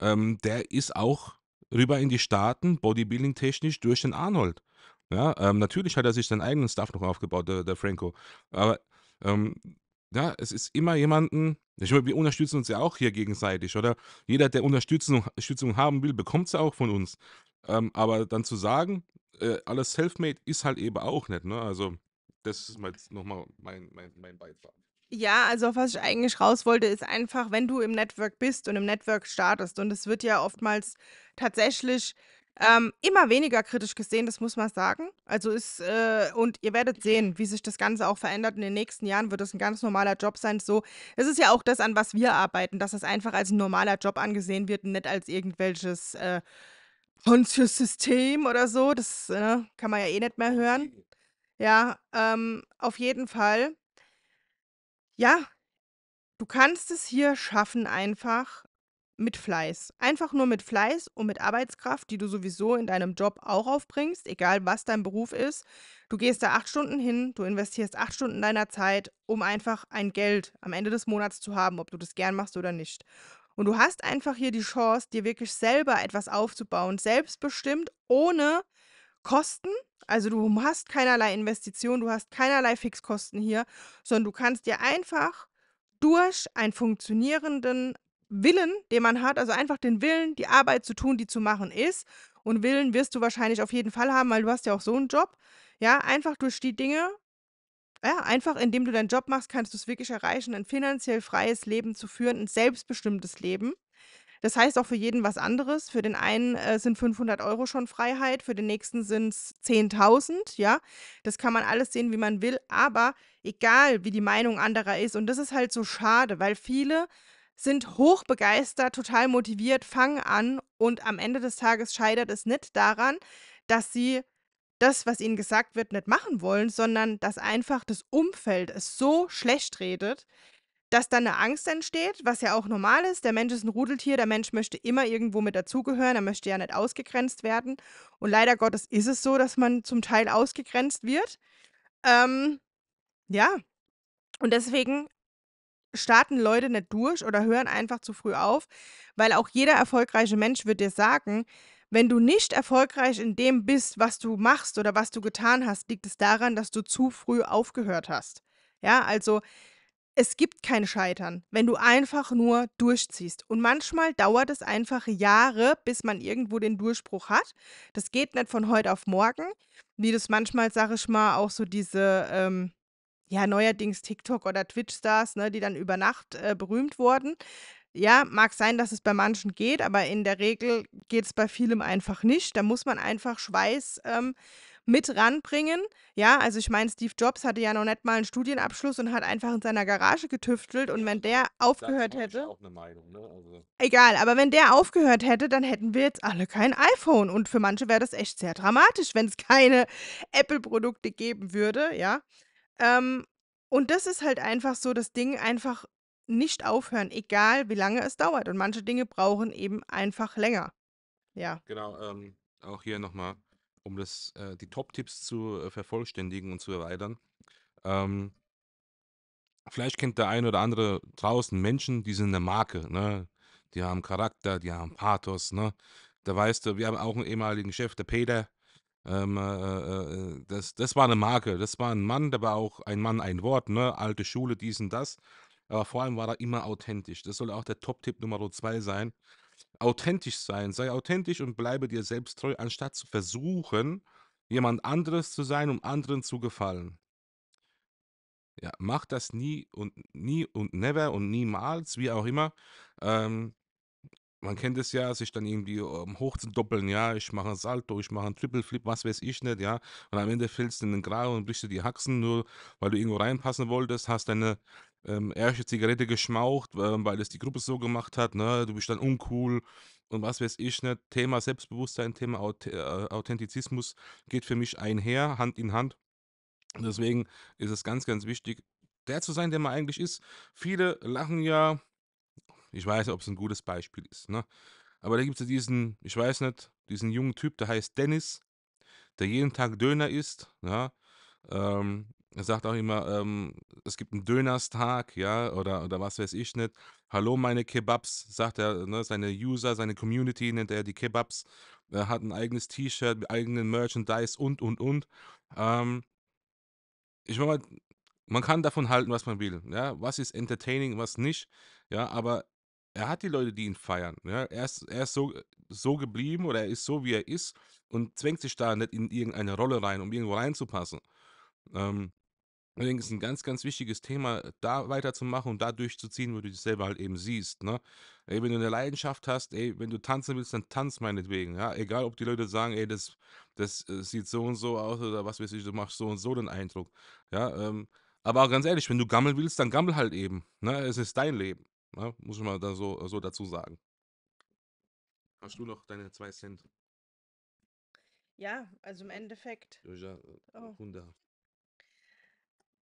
ähm, der ist auch rüber in die Staaten, bodybuilding-technisch, durch den Arnold. Ja, ähm, natürlich hat er sich seinen eigenen Stuff noch aufgebaut, der, der Franco. Aber ähm, ja, es ist immer jemanden, ich meine, wir unterstützen uns ja auch hier gegenseitig, oder? Jeder, der Unterstützung, Unterstützung haben will, bekommt sie auch von uns. Ähm, aber dann zu sagen, äh, alles self-made ist halt eben auch nicht, ne? Also, das ist jetzt nochmal mein, mein, mein Beitrag. Ja, also was ich eigentlich raus wollte, ist einfach, wenn du im Network bist und im Network startest, und es wird ja oftmals tatsächlich ähm, immer weniger kritisch gesehen, das muss man sagen. Also ist, äh, und ihr werdet sehen, wie sich das Ganze auch verändert. In den nächsten Jahren wird das ein ganz normaler Job sein. So, es ist ja auch das, an was wir arbeiten, dass es einfach als ein normaler Job angesehen wird und nicht als irgendwelches äh, Pontius System oder so. Das äh, kann man ja eh nicht mehr hören. Ja, ähm, auf jeden Fall. Ja, du kannst es hier schaffen, einfach mit Fleiß. Einfach nur mit Fleiß und mit Arbeitskraft, die du sowieso in deinem Job auch aufbringst, egal was dein Beruf ist. Du gehst da acht Stunden hin, du investierst acht Stunden deiner Zeit, um einfach ein Geld am Ende des Monats zu haben, ob du das gern machst oder nicht. Und du hast einfach hier die Chance, dir wirklich selber etwas aufzubauen, selbstbestimmt, ohne Kosten. Also du hast keinerlei Investition, du hast keinerlei Fixkosten hier, sondern du kannst dir einfach durch einen funktionierenden Willen, den man hat, also einfach den Willen, die Arbeit zu tun, die zu machen ist. Und Willen wirst du wahrscheinlich auf jeden Fall haben, weil du hast ja auch so einen Job. Ja, einfach durch die Dinge, ja, einfach indem du deinen Job machst, kannst du es wirklich erreichen, ein finanziell freies Leben zu führen, ein selbstbestimmtes Leben. Das heißt auch für jeden was anderes. Für den einen äh, sind 500 Euro schon Freiheit, für den nächsten sind es 10.000, ja. Das kann man alles sehen, wie man will, aber egal, wie die Meinung anderer ist. Und das ist halt so schade, weil viele sind hochbegeistert, total motiviert, fangen an und am Ende des Tages scheitert es nicht daran, dass sie das, was ihnen gesagt wird, nicht machen wollen, sondern dass einfach das Umfeld es so schlecht redet, dass dann eine Angst entsteht, was ja auch normal ist. Der Mensch ist ein Rudeltier, der Mensch möchte immer irgendwo mit dazugehören, er möchte ja nicht ausgegrenzt werden. Und leider Gottes ist es so, dass man zum Teil ausgegrenzt wird. Ähm, ja. Und deswegen starten Leute nicht durch oder hören einfach zu früh auf, weil auch jeder erfolgreiche Mensch wird dir sagen, wenn du nicht erfolgreich in dem bist, was du machst oder was du getan hast, liegt es daran, dass du zu früh aufgehört hast. Ja, also es gibt kein Scheitern, wenn du einfach nur durchziehst. Und manchmal dauert es einfach Jahre, bis man irgendwo den Durchbruch hat. Das geht nicht von heute auf morgen, wie das manchmal, sag ich mal, auch so diese ähm, ja, neuerdings TikTok oder Twitch-Stars, ne, die dann über Nacht äh, berühmt wurden. Ja, mag sein, dass es bei manchen geht, aber in der Regel geht es bei vielem einfach nicht. Da muss man einfach Schweiß ähm, mit ranbringen. Ja, also ich meine, Steve Jobs hatte ja noch nicht mal einen Studienabschluss und hat einfach in seiner Garage getüftelt. Und wenn der aufgehört hätte. Auch eine Meinung, ne? also egal, aber wenn der aufgehört hätte, dann hätten wir jetzt alle kein iPhone. Und für manche wäre das echt sehr dramatisch, wenn es keine Apple-Produkte geben würde, ja. Ähm, und das ist halt einfach so das Ding, einfach nicht aufhören, egal wie lange es dauert. Und manche Dinge brauchen eben einfach länger. Ja. Genau, ähm, auch hier nochmal, um das, äh, die Top-Tipps zu äh, vervollständigen und zu erweitern. Ähm, vielleicht kennt der eine oder andere draußen Menschen, die sind eine Marke, ne? Die haben Charakter, die haben Pathos, ne? Da weißt du, wir haben auch einen ehemaligen Chef, der Peter, ähm, äh, äh, äh, das, das war eine Marke, das war ein Mann, der war auch ein Mann, ein Wort, ne? Alte Schule, dies und das. Aber vor allem war er immer authentisch. Das soll auch der Top-Tipp Nummer zwei sein. Authentisch sein, sei authentisch und bleibe dir selbst treu, anstatt zu versuchen, jemand anderes zu sein, um anderen zu gefallen. Ja, mach das nie und nie und never und niemals, wie auch immer. Ähm, man kennt es ja, sich dann irgendwie ähm, hochzudoppeln, ja, ich mache einen Salto, ich mache einen Triple Flip, was weiß ich nicht, ja. Und am Ende fällst du in den Grau und brichst dir die Haxen, nur weil du irgendwo reinpassen wolltest, hast deine ähm, erste Zigarette geschmaucht, ähm, weil es die Gruppe so gemacht hat, ne, du bist dann uncool und was weiß ich nicht. Thema Selbstbewusstsein, Thema Auth äh, Authentizismus geht für mich einher, Hand in Hand. Deswegen ist es ganz, ganz wichtig, der zu sein, der man eigentlich ist. Viele lachen ja ich weiß nicht, ob es ein gutes Beispiel ist. Ne? Aber da gibt es ja diesen, ich weiß nicht, diesen jungen Typ, der heißt Dennis, der jeden Tag Döner isst. Ja? Ähm, er sagt auch immer, ähm, es gibt einen Dönerstag, ja, oder, oder was weiß ich nicht. Hallo meine Kebabs, sagt er, ne? seine User, seine Community nennt er die Kebabs. Er hat ein eigenes T-Shirt, eigenen Merchandise und, und, und. Ähm, ich meine, man kann davon halten, was man will. Ja? Was ist entertaining, was nicht. Ja, aber er hat die Leute, die ihn feiern. Ja? Ne? Er, ist, er ist so, so geblieben oder er ist so, wie er ist und zwängt sich da nicht in irgendeine Rolle rein, um irgendwo reinzupassen. Ähm, deswegen ist ein ganz, ganz wichtiges Thema, da weiterzumachen und da durchzuziehen, wo du dich selber halt eben siehst. Ne? Ey, wenn du eine Leidenschaft hast, ey, wenn du tanzen willst, dann tanz meinetwegen. Ja? Egal, ob die Leute sagen, ey, das, das äh, sieht so und so aus oder was weiß ich, du machst so und so den Eindruck. Ja, ähm, aber ganz ehrlich, wenn du gammeln willst, dann gammel halt eben. Ne? Es ist dein Leben. Ne? Muss ich mal da so, so dazu sagen. Hast du noch deine zwei Cent? Ja, also im Endeffekt. Ja, äh, oh.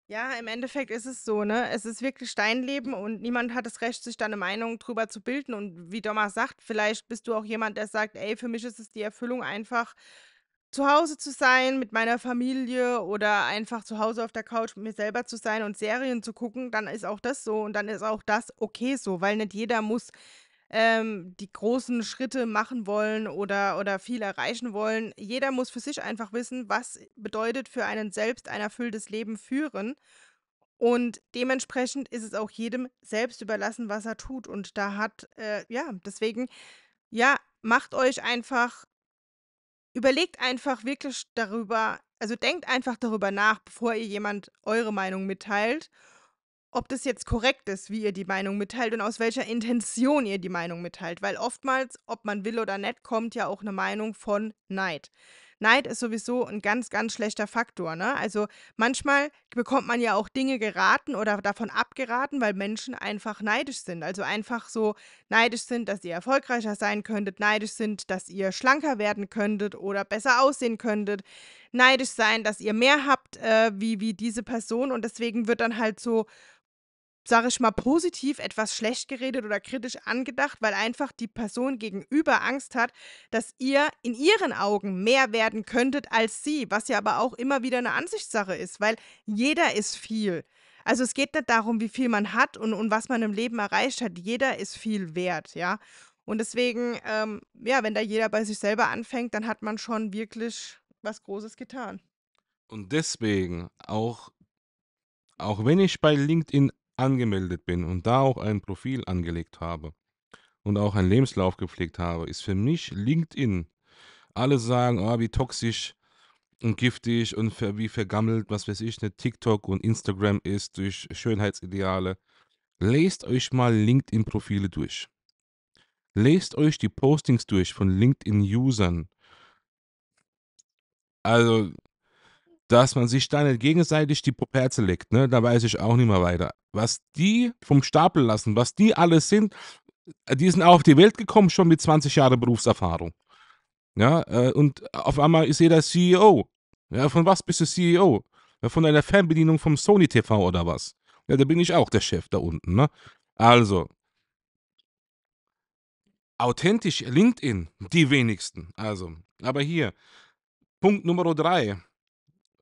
Ja, im Endeffekt ist es so, ne? Es ist wirklich Steinleben und niemand hat das Recht, sich da eine Meinung drüber zu bilden. Und wie Dommer sagt, vielleicht bist du auch jemand, der sagt, ey, für mich ist es die Erfüllung einfach, zu Hause zu sein mit meiner Familie oder einfach zu Hause auf der Couch mit mir selber zu sein und Serien zu gucken, dann ist auch das so und dann ist auch das okay so, weil nicht jeder muss ähm, die großen Schritte machen wollen oder, oder viel erreichen wollen. Jeder muss für sich einfach wissen, was bedeutet für einen selbst ein erfülltes Leben führen. Und dementsprechend ist es auch jedem selbst überlassen, was er tut. Und da hat, äh, ja, deswegen, ja, macht euch einfach Überlegt einfach wirklich darüber also denkt einfach darüber nach, bevor ihr jemand eure Meinung mitteilt, ob das jetzt korrekt ist, wie ihr die Meinung mitteilt und aus welcher Intention ihr die Meinung mitteilt. Weil oftmals, ob man will oder nicht, kommt ja auch eine Meinung von Neid. Neid ist sowieso ein ganz, ganz schlechter Faktor. Ne? Also manchmal bekommt man ja auch Dinge geraten oder davon abgeraten, weil Menschen einfach neidisch sind. Also einfach so neidisch sind, dass ihr erfolgreicher sein könntet, neidisch sind, dass ihr schlanker werden könntet oder besser aussehen könntet, neidisch sein, dass ihr mehr habt äh, wie, wie diese Person. Und deswegen wird dann halt so sage ich mal, positiv etwas schlecht geredet oder kritisch angedacht, weil einfach die Person gegenüber Angst hat, dass ihr in ihren Augen mehr werden könntet als sie, was ja aber auch immer wieder eine Ansichtssache ist, weil jeder ist viel. Also es geht nicht darum, wie viel man hat und, und was man im Leben erreicht hat. Jeder ist viel wert, ja. Und deswegen, ähm, ja, wenn da jeder bei sich selber anfängt, dann hat man schon wirklich was Großes getan. Und deswegen auch auch wenn ich bei LinkedIn angemeldet bin und da auch ein Profil angelegt habe und auch einen Lebenslauf gepflegt habe, ist für mich LinkedIn. Alle sagen, ah, wie toxisch und giftig und wie vergammelt, was weiß ich, ne TikTok und Instagram ist durch Schönheitsideale. Lest euch mal LinkedIn-Profile durch. Lest euch die Postings durch von LinkedIn-Usern. Also, dass man sich dann nicht gegenseitig die Poperze legt. Ne? Da weiß ich auch nicht mehr weiter. Was die vom Stapel lassen, was die alles sind, äh, die sind auch auf die Welt gekommen, schon mit 20 Jahren Berufserfahrung. Ja, äh, und auf einmal ist jeder CEO. Ja, von was bist du CEO? Ja, von einer Fernbedienung vom Sony TV oder was? Ja, da bin ich auch der Chef da unten. Ne? Also, authentisch LinkedIn, die wenigsten. Also, aber hier, Punkt Nummer drei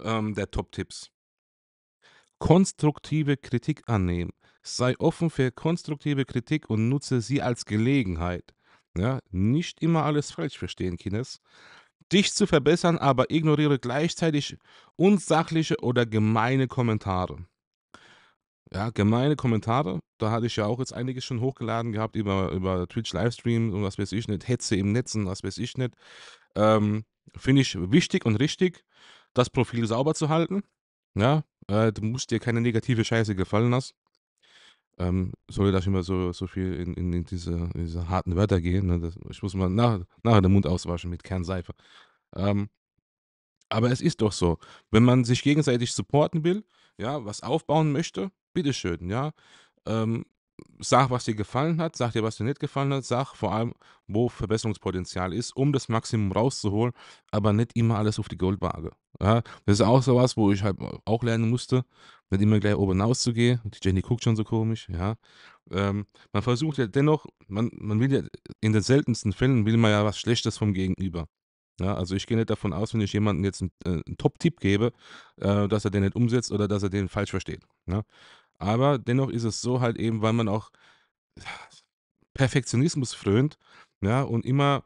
ähm, der Top-Tipps. Konstruktive Kritik annehmen. Sei offen für konstruktive Kritik und nutze sie als Gelegenheit. Ja, nicht immer alles falsch verstehen, Kines. Dich zu verbessern, aber ignoriere gleichzeitig unsachliche oder gemeine Kommentare. Ja, gemeine Kommentare, da hatte ich ja auch jetzt einiges schon hochgeladen gehabt über, über Twitch-Livestreams und was weiß ich nicht, Hetze im Netz und was weiß ich nicht. Ähm, Finde ich wichtig und richtig das Profil sauber zu halten. Ja, äh, du musst dir keine negative Scheiße gefallen lassen. Ähm, sollte da schon mal so, so viel in, in diese, diese, harten Wörter gehen. Ne? Das, ich muss mal nach, nachher den Mund auswaschen mit Kernseife. Ähm, aber es ist doch so, wenn man sich gegenseitig supporten will, ja, was aufbauen möchte, bitteschön, ja. Ähm, sag, was dir gefallen hat, sag dir, was dir nicht gefallen hat, sag vor allem, wo Verbesserungspotenzial ist, um das Maximum rauszuholen, aber nicht immer alles auf die Goldwaage. Ja, das ist auch so was, wo ich halt auch lernen musste, nicht immer gleich oben rauszugehen. Die Jenny guckt schon so komisch, ja. Ähm, man versucht ja dennoch, man, man will ja, in den seltensten Fällen will man ja was Schlechtes vom Gegenüber. Ja, also ich gehe nicht davon aus, wenn ich jemandem jetzt einen, äh, einen Top-Tipp gebe, äh, dass er den nicht umsetzt oder dass er den falsch versteht. Ja? Aber dennoch ist es so halt eben, weil man auch Perfektionismus frönt, ja, und immer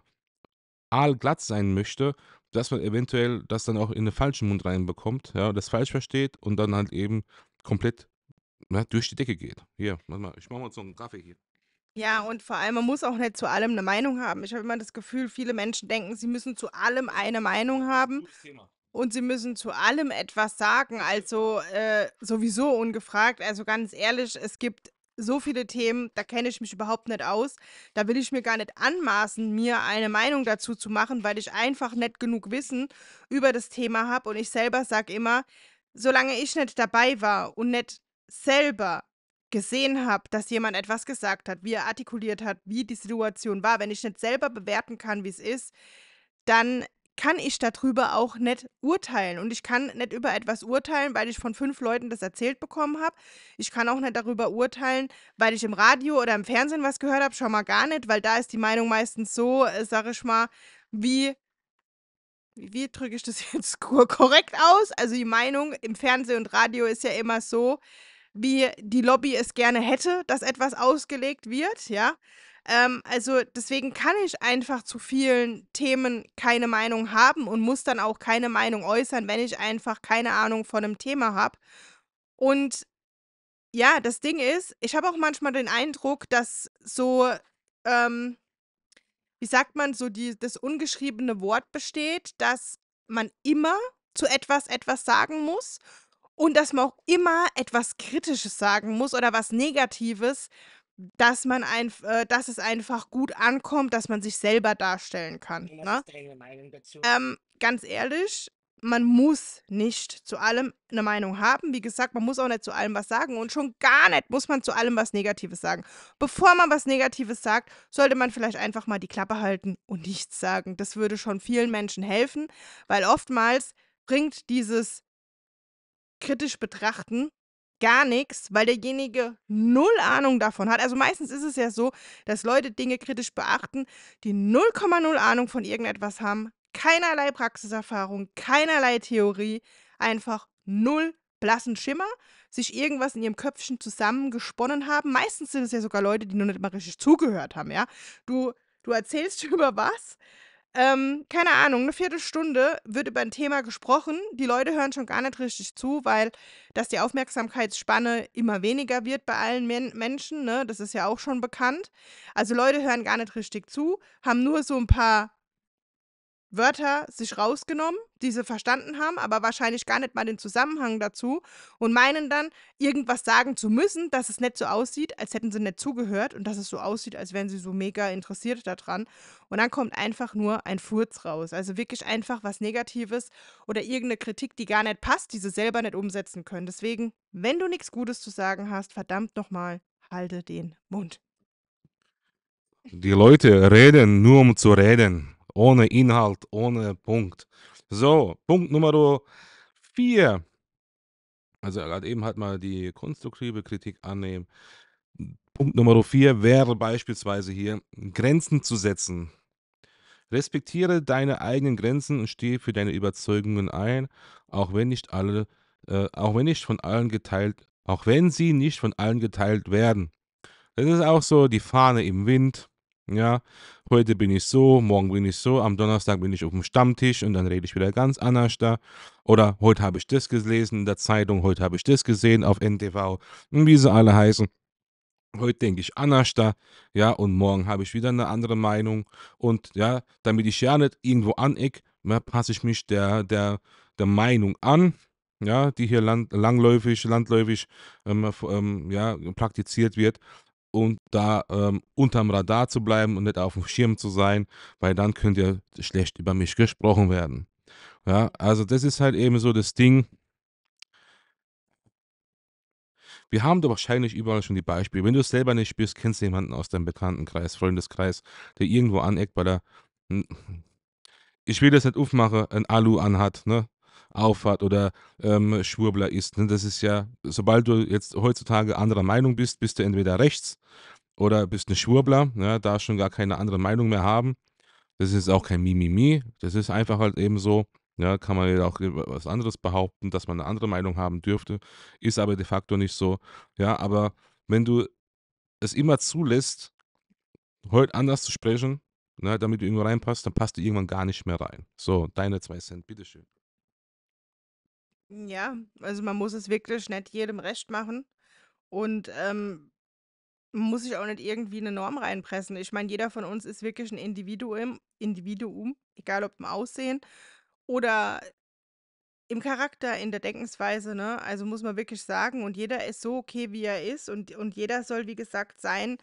aalglatt sein möchte, dass man eventuell das dann auch in den falschen Mund reinbekommt, ja, das falsch versteht und dann halt eben komplett ne, durch die Decke geht. Hier, warte mal, ich mache mal so einen Kaffee hier. Ja, und vor allem, man muss auch nicht zu allem eine Meinung haben. Ich habe immer das Gefühl, viele Menschen denken, sie müssen zu allem eine Meinung haben. Gutes Thema. Und sie müssen zu allem etwas sagen, also äh, sowieso ungefragt. Also ganz ehrlich, es gibt so viele Themen, da kenne ich mich überhaupt nicht aus. Da will ich mir gar nicht anmaßen, mir eine Meinung dazu zu machen, weil ich einfach nicht genug Wissen über das Thema habe. Und ich selber sage immer, solange ich nicht dabei war und nicht selber gesehen habe, dass jemand etwas gesagt hat, wie er artikuliert hat, wie die Situation war, wenn ich nicht selber bewerten kann, wie es ist, dann kann ich darüber auch nicht urteilen. Und ich kann nicht über etwas urteilen, weil ich von fünf Leuten das erzählt bekommen habe. Ich kann auch nicht darüber urteilen, weil ich im Radio oder im Fernsehen was gehört habe, schon mal gar nicht, weil da ist die Meinung meistens so, äh, sag ich mal, wie. Wie, wie drücke ich das jetzt korrekt aus? Also die Meinung im Fernsehen und Radio ist ja immer so, wie die Lobby es gerne hätte, dass etwas ausgelegt wird, ja. Ähm, also deswegen kann ich einfach zu vielen Themen keine Meinung haben und muss dann auch keine Meinung äußern, wenn ich einfach keine Ahnung von einem Thema habe. Und ja, das Ding ist, ich habe auch manchmal den Eindruck, dass so, ähm, wie sagt man, so die, das ungeschriebene Wort besteht, dass man immer zu etwas etwas sagen muss und dass man auch immer etwas Kritisches sagen muss oder was Negatives, dass man ein, äh, dass es einfach gut ankommt, dass man sich selber darstellen kann. Ja, ne? ist deine Meinung dazu? Ähm, ganz ehrlich, man muss nicht zu allem eine Meinung haben. Wie gesagt, man muss auch nicht zu allem was sagen und schon gar nicht muss man zu allem was Negatives sagen. Bevor man was Negatives sagt, sollte man vielleicht einfach mal die Klappe halten und nichts sagen. Das würde schon vielen Menschen helfen, weil oftmals bringt dieses kritisch betrachten gar nichts, weil derjenige null Ahnung davon hat. Also meistens ist es ja so, dass Leute Dinge kritisch beachten, die 0,0 Ahnung von irgendetwas haben, keinerlei Praxiserfahrung, keinerlei Theorie, einfach null blassen Schimmer, sich irgendwas in ihrem Köpfchen zusammengesponnen haben. Meistens sind es ja sogar Leute, die nur nicht mal richtig zugehört haben, ja. Du, du erzählst über was, ähm, keine Ahnung, eine Viertelstunde wird über ein Thema gesprochen. Die Leute hören schon gar nicht richtig zu, weil dass die Aufmerksamkeitsspanne immer weniger wird bei allen Men Menschen, ne? Das ist ja auch schon bekannt. Also Leute hören gar nicht richtig zu, haben nur so ein paar Wörter sich rausgenommen, die sie verstanden haben, aber wahrscheinlich gar nicht mal den Zusammenhang dazu und meinen dann, irgendwas sagen zu müssen, dass es nicht so aussieht, als hätten sie nicht zugehört und dass es so aussieht, als wären sie so mega interessiert daran. Und dann kommt einfach nur ein Furz raus. Also wirklich einfach was Negatives oder irgendeine Kritik, die gar nicht passt, die sie selber nicht umsetzen können. Deswegen, wenn du nichts Gutes zu sagen hast, verdammt nochmal, halte den Mund. Die Leute reden nur um zu reden ohne Inhalt, ohne Punkt. So, Punkt Nummer 4. Also gerade eben hat man die konstruktive Kritik annehmen. Punkt Nummer 4 wäre beispielsweise hier, Grenzen zu setzen. Respektiere deine eigenen Grenzen und stehe für deine Überzeugungen ein, auch wenn nicht alle, äh, auch wenn nicht von allen geteilt, auch wenn sie nicht von allen geteilt werden. Das ist auch so die Fahne im Wind. Ja, heute bin ich so, morgen bin ich so, am Donnerstag bin ich auf dem Stammtisch und dann rede ich wieder ganz anders da. Oder heute habe ich das gelesen in der Zeitung, heute habe ich das gesehen auf NTV wie sie alle heißen. Heute denke ich anders da, ja, und morgen habe ich wieder eine andere Meinung. Und ja, damit ich ja nicht irgendwo aneck, passe ich mich der, der, der Meinung an, ja, die hier land, langläufig, landläufig ähm, ähm, ja, praktiziert wird und da ähm, unterm Radar zu bleiben und nicht auf dem Schirm zu sein, weil dann könnt ihr schlecht über mich gesprochen werden. Ja, also das ist halt eben so das Ding. Wir haben da wahrscheinlich überall schon die Beispiele. Wenn du es selber nicht spürst, kennst du jemanden aus deinem Bekanntenkreis, Freundeskreis, der irgendwo aneckt, weil er, hm, ich will das nicht aufmachen, ein Alu anhat, ne? Auffahrt oder ähm, Schwurbler ist. Ne? Das ist ja, sobald du jetzt heutzutage anderer Meinung bist, bist du entweder rechts oder bist ein Schwurbler, ne? da schon gar keine andere Meinung mehr haben. Das ist auch kein Mimimi, das ist einfach halt eben so. Ja, kann man ja auch was anderes behaupten, dass man eine andere Meinung haben dürfte, ist aber de facto nicht so. Ja, aber wenn du es immer zulässt, heute anders zu sprechen, ne, damit du irgendwo reinpasst, dann passt du irgendwann gar nicht mehr rein. So, deine zwei Cent, bitteschön. Ja, also man muss es wirklich nicht jedem recht machen und, ähm, muss sich auch nicht irgendwie eine Norm reinpressen. Ich meine, jeder von uns ist wirklich ein Individuum Individuum, egal ob im Aussehen oder im Charakter, in der Denkensweise, ne? Also, muss man wirklich sagen und jeder ist so okay, wie er ist und und jeder soll, wie gesagt, sein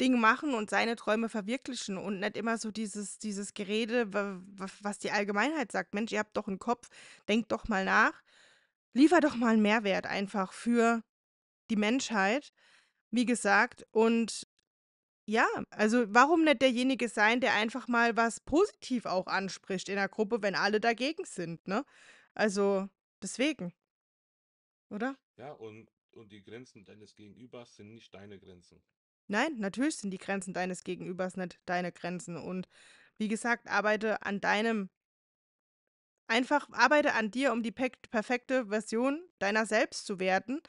Ding machen und seine Träume verwirklichen und nicht immer so dieses dieses Gerede, was die Allgemeinheit sagt: „Mensch, ihr habt doch einen Kopf, denkt doch mal nach.“ liefer doch mal einen Mehrwert einfach für die Menschheit, wie gesagt. Und ja, also warum nicht derjenige sein, der einfach mal was positiv auch anspricht in der Gruppe, wenn alle dagegen sind, ne? Also deswegen, oder? Ja, und, und die Grenzen deines Gegenübers sind nicht deine Grenzen. Nein, natürlich sind die Grenzen deines Gegenübers nicht deine Grenzen. Und wie gesagt, arbeite an deinem Einfach arbeite an dir, um die pek- perfekte Version deiner selbst zu werden,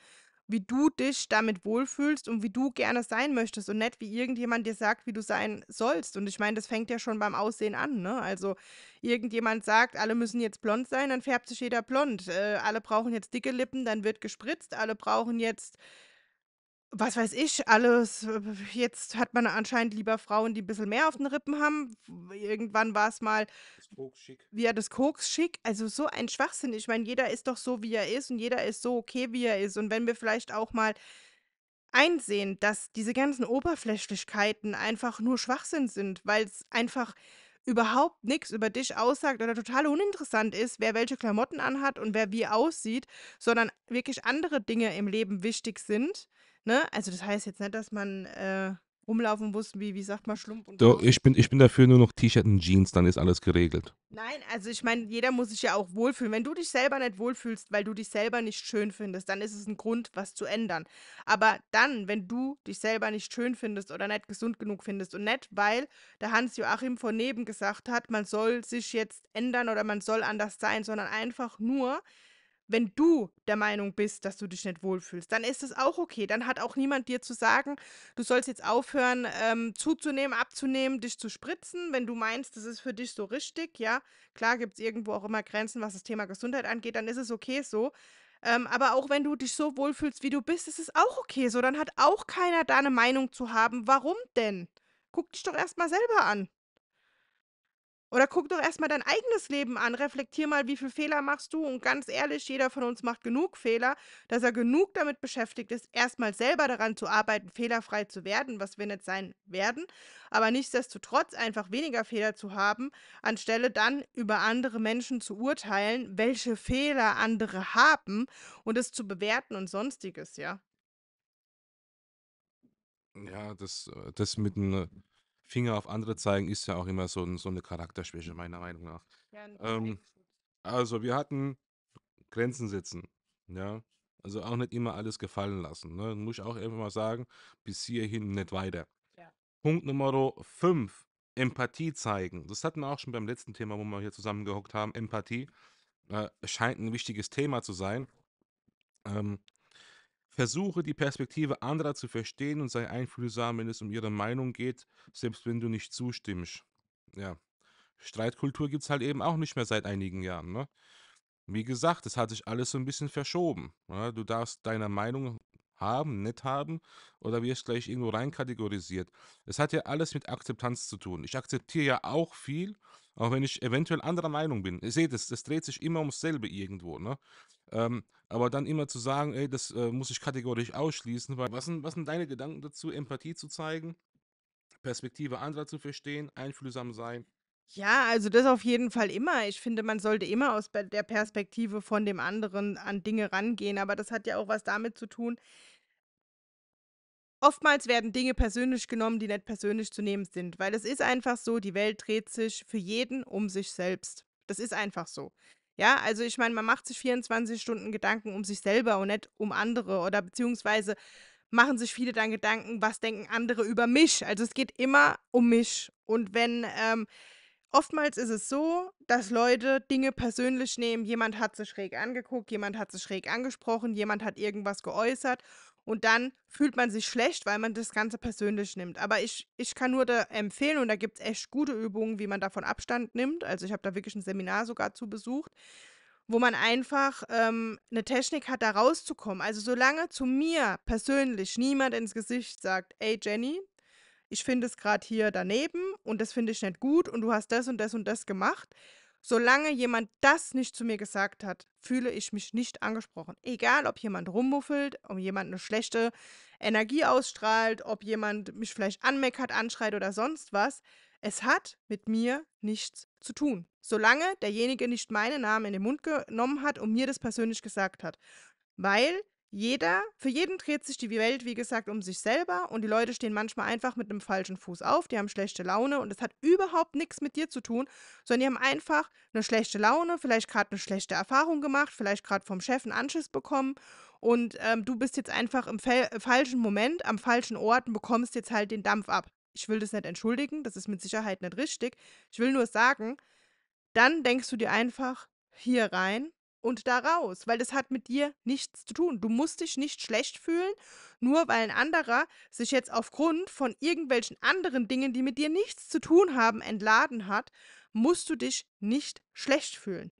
wie du dich damit wohlfühlst und wie du gerne sein möchtest und nicht wie irgendjemand dir sagt, wie du sein sollst. Und ich meine, das fängt ja schon beim Aussehen an. Ne? Also irgendjemand sagt, alle müssen jetzt blond sein, dann färbt sich jeder blond. Äh, alle brauchen jetzt dicke Lippen, dann wird gespritzt. Alle brauchen jetzt was weiß ich alles. Jetzt hat man anscheinend lieber Frauen, die ein bisschen mehr auf den Rippen haben. Irgendwann war es mal Das Koks schick. ja, das Koks schick. Also, so ein Schwachsinn. Ich meine, jeder ist doch so, wie er ist und jeder ist so okay, wie er ist. Und wenn wir vielleicht auch mal einsehen, dass diese ganzen Oberflächlichkeiten einfach nur Schwachsinn sind, weil es einfach überhaupt nichts über dich aussagt oder total uninteressant ist, wer welche Klamotten anhat und wer wie aussieht, sondern wirklich andere Dinge im Leben wichtig sind Ne? Also das heißt jetzt nicht, dass man äh, rumlaufen muss, wie, wie sagt man, schlumpf und. So, ich bin, ich bin dafür nur noch T-Shirt und Jeans, dann ist alles geregelt. Nein, also ich meine, jeder muss sich ja auch wohlfühlen. Wenn du dich selber nicht wohlfühlst, weil du dich selber nicht schön findest, dann ist es ein Grund, was zu ändern. Aber dann, wenn du dich selber nicht schön findest oder nicht gesund genug findest und nicht, weil der Hans-Joachim von neben gesagt hat, man soll sich jetzt ändern oder man soll anders sein, sondern einfach nur, wenn du der Meinung bist, dass du dich nicht wohlfühlst, dann ist es auch okay. Dann hat auch niemand dir zu sagen, du sollst jetzt aufhören, ähm, zuzunehmen, abzunehmen, dich zu spritzen, wenn du meinst, das ist für dich so richtig. Ja, klar gibt es irgendwo auch immer Grenzen, was das Thema Gesundheit angeht, dann ist es okay so. Ähm, aber auch wenn du dich so wohlfühlst, wie du bist, ist es auch okay so. Dann hat auch keiner da eine Meinung zu haben. Warum denn? Guck dich doch erstmal selber an. Oder guck doch erstmal dein eigenes Leben an, reflektier mal, wie viele Fehler machst du und ganz ehrlich, jeder von uns macht genug Fehler, dass er genug damit beschäftigt ist, erstmal selber daran zu arbeiten, fehlerfrei zu werden, was wir nicht sein werden, aber nichtsdestotrotz einfach weniger Fehler zu haben, anstelle dann über andere Menschen zu urteilen, welche Fehler andere haben und es zu bewerten und sonstiges, ja. Ja, das, äh, das mit dem Finger auf andere zeigen ist ja auch immer so, so eine Charakterschwäche, meiner Meinung nach. Ähm, also, wir hatten Grenzen setzen, ja. Also auch nicht immer alles gefallen lassen, ne? Muss ich auch einfach mal sagen, bis hierhin nicht weiter. ja. Punkt Nummer 5, Empathie zeigen. Das hatten wir auch schon beim letzten Thema, wo wir hier zusammengehockt haben. Empathie äh, scheint ein wichtiges Thema zu sein. Ähm, Versuche die Perspektive anderer zu verstehen und sei einfühlsam, wenn es um ihre Meinung geht, selbst wenn du nicht zustimmst. Ja. Streitkultur gibt es halt eben auch nicht mehr seit einigen Jahren, ne? Wie gesagt, das hat sich alles so ein bisschen verschoben. Ne? Du darfst deine Meinung haben, nicht haben oder wirst gleich irgendwo reinkategorisiert. Es hat ja alles mit Akzeptanz zu tun. Ich akzeptiere ja auch viel, auch wenn ich eventuell anderer Meinung bin. Ihr seht es, das dreht sich immer ums selbe irgendwo, ne? Ähm, aber dann immer zu sagen, ey, das äh, muss ich kategorisch ausschließen, weil was sind, was sind deine Gedanken dazu, Empathie zu zeigen, Perspektive anderer zu verstehen, einfühlsam sein? Ja, also das auf jeden Fall immer. Ich finde, man sollte immer aus der Perspektive von dem anderen an Dinge rangehen, aber das hat ja auch was damit zu tun, oftmals werden Dinge persönlich genommen, die nicht persönlich zu nehmen sind, weil es ist einfach so, die Welt dreht sich für jeden um sich selbst. Das ist einfach so. Ja, also ich meine, man macht sich 24 Stunden Gedanken um sich selber und nicht um andere oder beziehungsweise machen sich viele dann Gedanken, was denken andere über mich. Also es geht immer um mich. Und wenn ähm, oftmals ist es so, dass Leute Dinge persönlich nehmen. Jemand hat sich schräg angeguckt, jemand hat sich schräg angesprochen, jemand hat irgendwas geäußert und dann fühlt man sich schlecht, weil man das Ganze persönlich nimmt. Aber ich, ich kann nur da empfehlen, und da gibt es echt gute Übungen, wie man davon Abstand nimmt. Also ich habe da wirklich ein Seminar sogar zu besucht, wo man einfach ähm, eine Technik hat, da rauszukommen. Also solange zu mir persönlich niemand ins Gesicht sagt, ey Jenny, ich finde es gerade hier daneben und das finde ich nicht gut und du hast das und das und das gemacht, Solange jemand das nicht zu mir gesagt hat, fühle ich mich nicht angesprochen. Egal, ob jemand rummuffelt, ob jemand eine schlechte Energie ausstrahlt, ob jemand mich vielleicht anmeckert, anschreit oder sonst was. Es hat mit mir nichts zu tun. Solange derjenige nicht meinen Namen in den Mund genommen hat und mir das persönlich gesagt hat. Weil jeder, für jeden dreht sich die Welt, wie gesagt, um sich selber und die Leute stehen manchmal einfach mit einem falschen Fuß auf, die haben schlechte Laune und das hat überhaupt nichts mit dir zu tun, sondern die haben einfach eine schlechte Laune, vielleicht gerade eine schlechte Erfahrung gemacht, vielleicht gerade vom Chef einen Anschiss bekommen und ähm, du bist jetzt einfach im äh, falschen Moment, am falschen Ort und bekommst jetzt halt den Dampf ab. Ich will das nicht entschuldigen, das ist mit Sicherheit nicht richtig. Ich will nur sagen, dann denkst du dir einfach hier rein, und da raus, weil das hat mit dir nichts zu tun. Du musst dich nicht schlecht fühlen, nur weil ein anderer sich jetzt aufgrund von irgendwelchen anderen Dingen, die mit dir nichts zu tun haben, entladen hat, musst du dich nicht schlecht fühlen.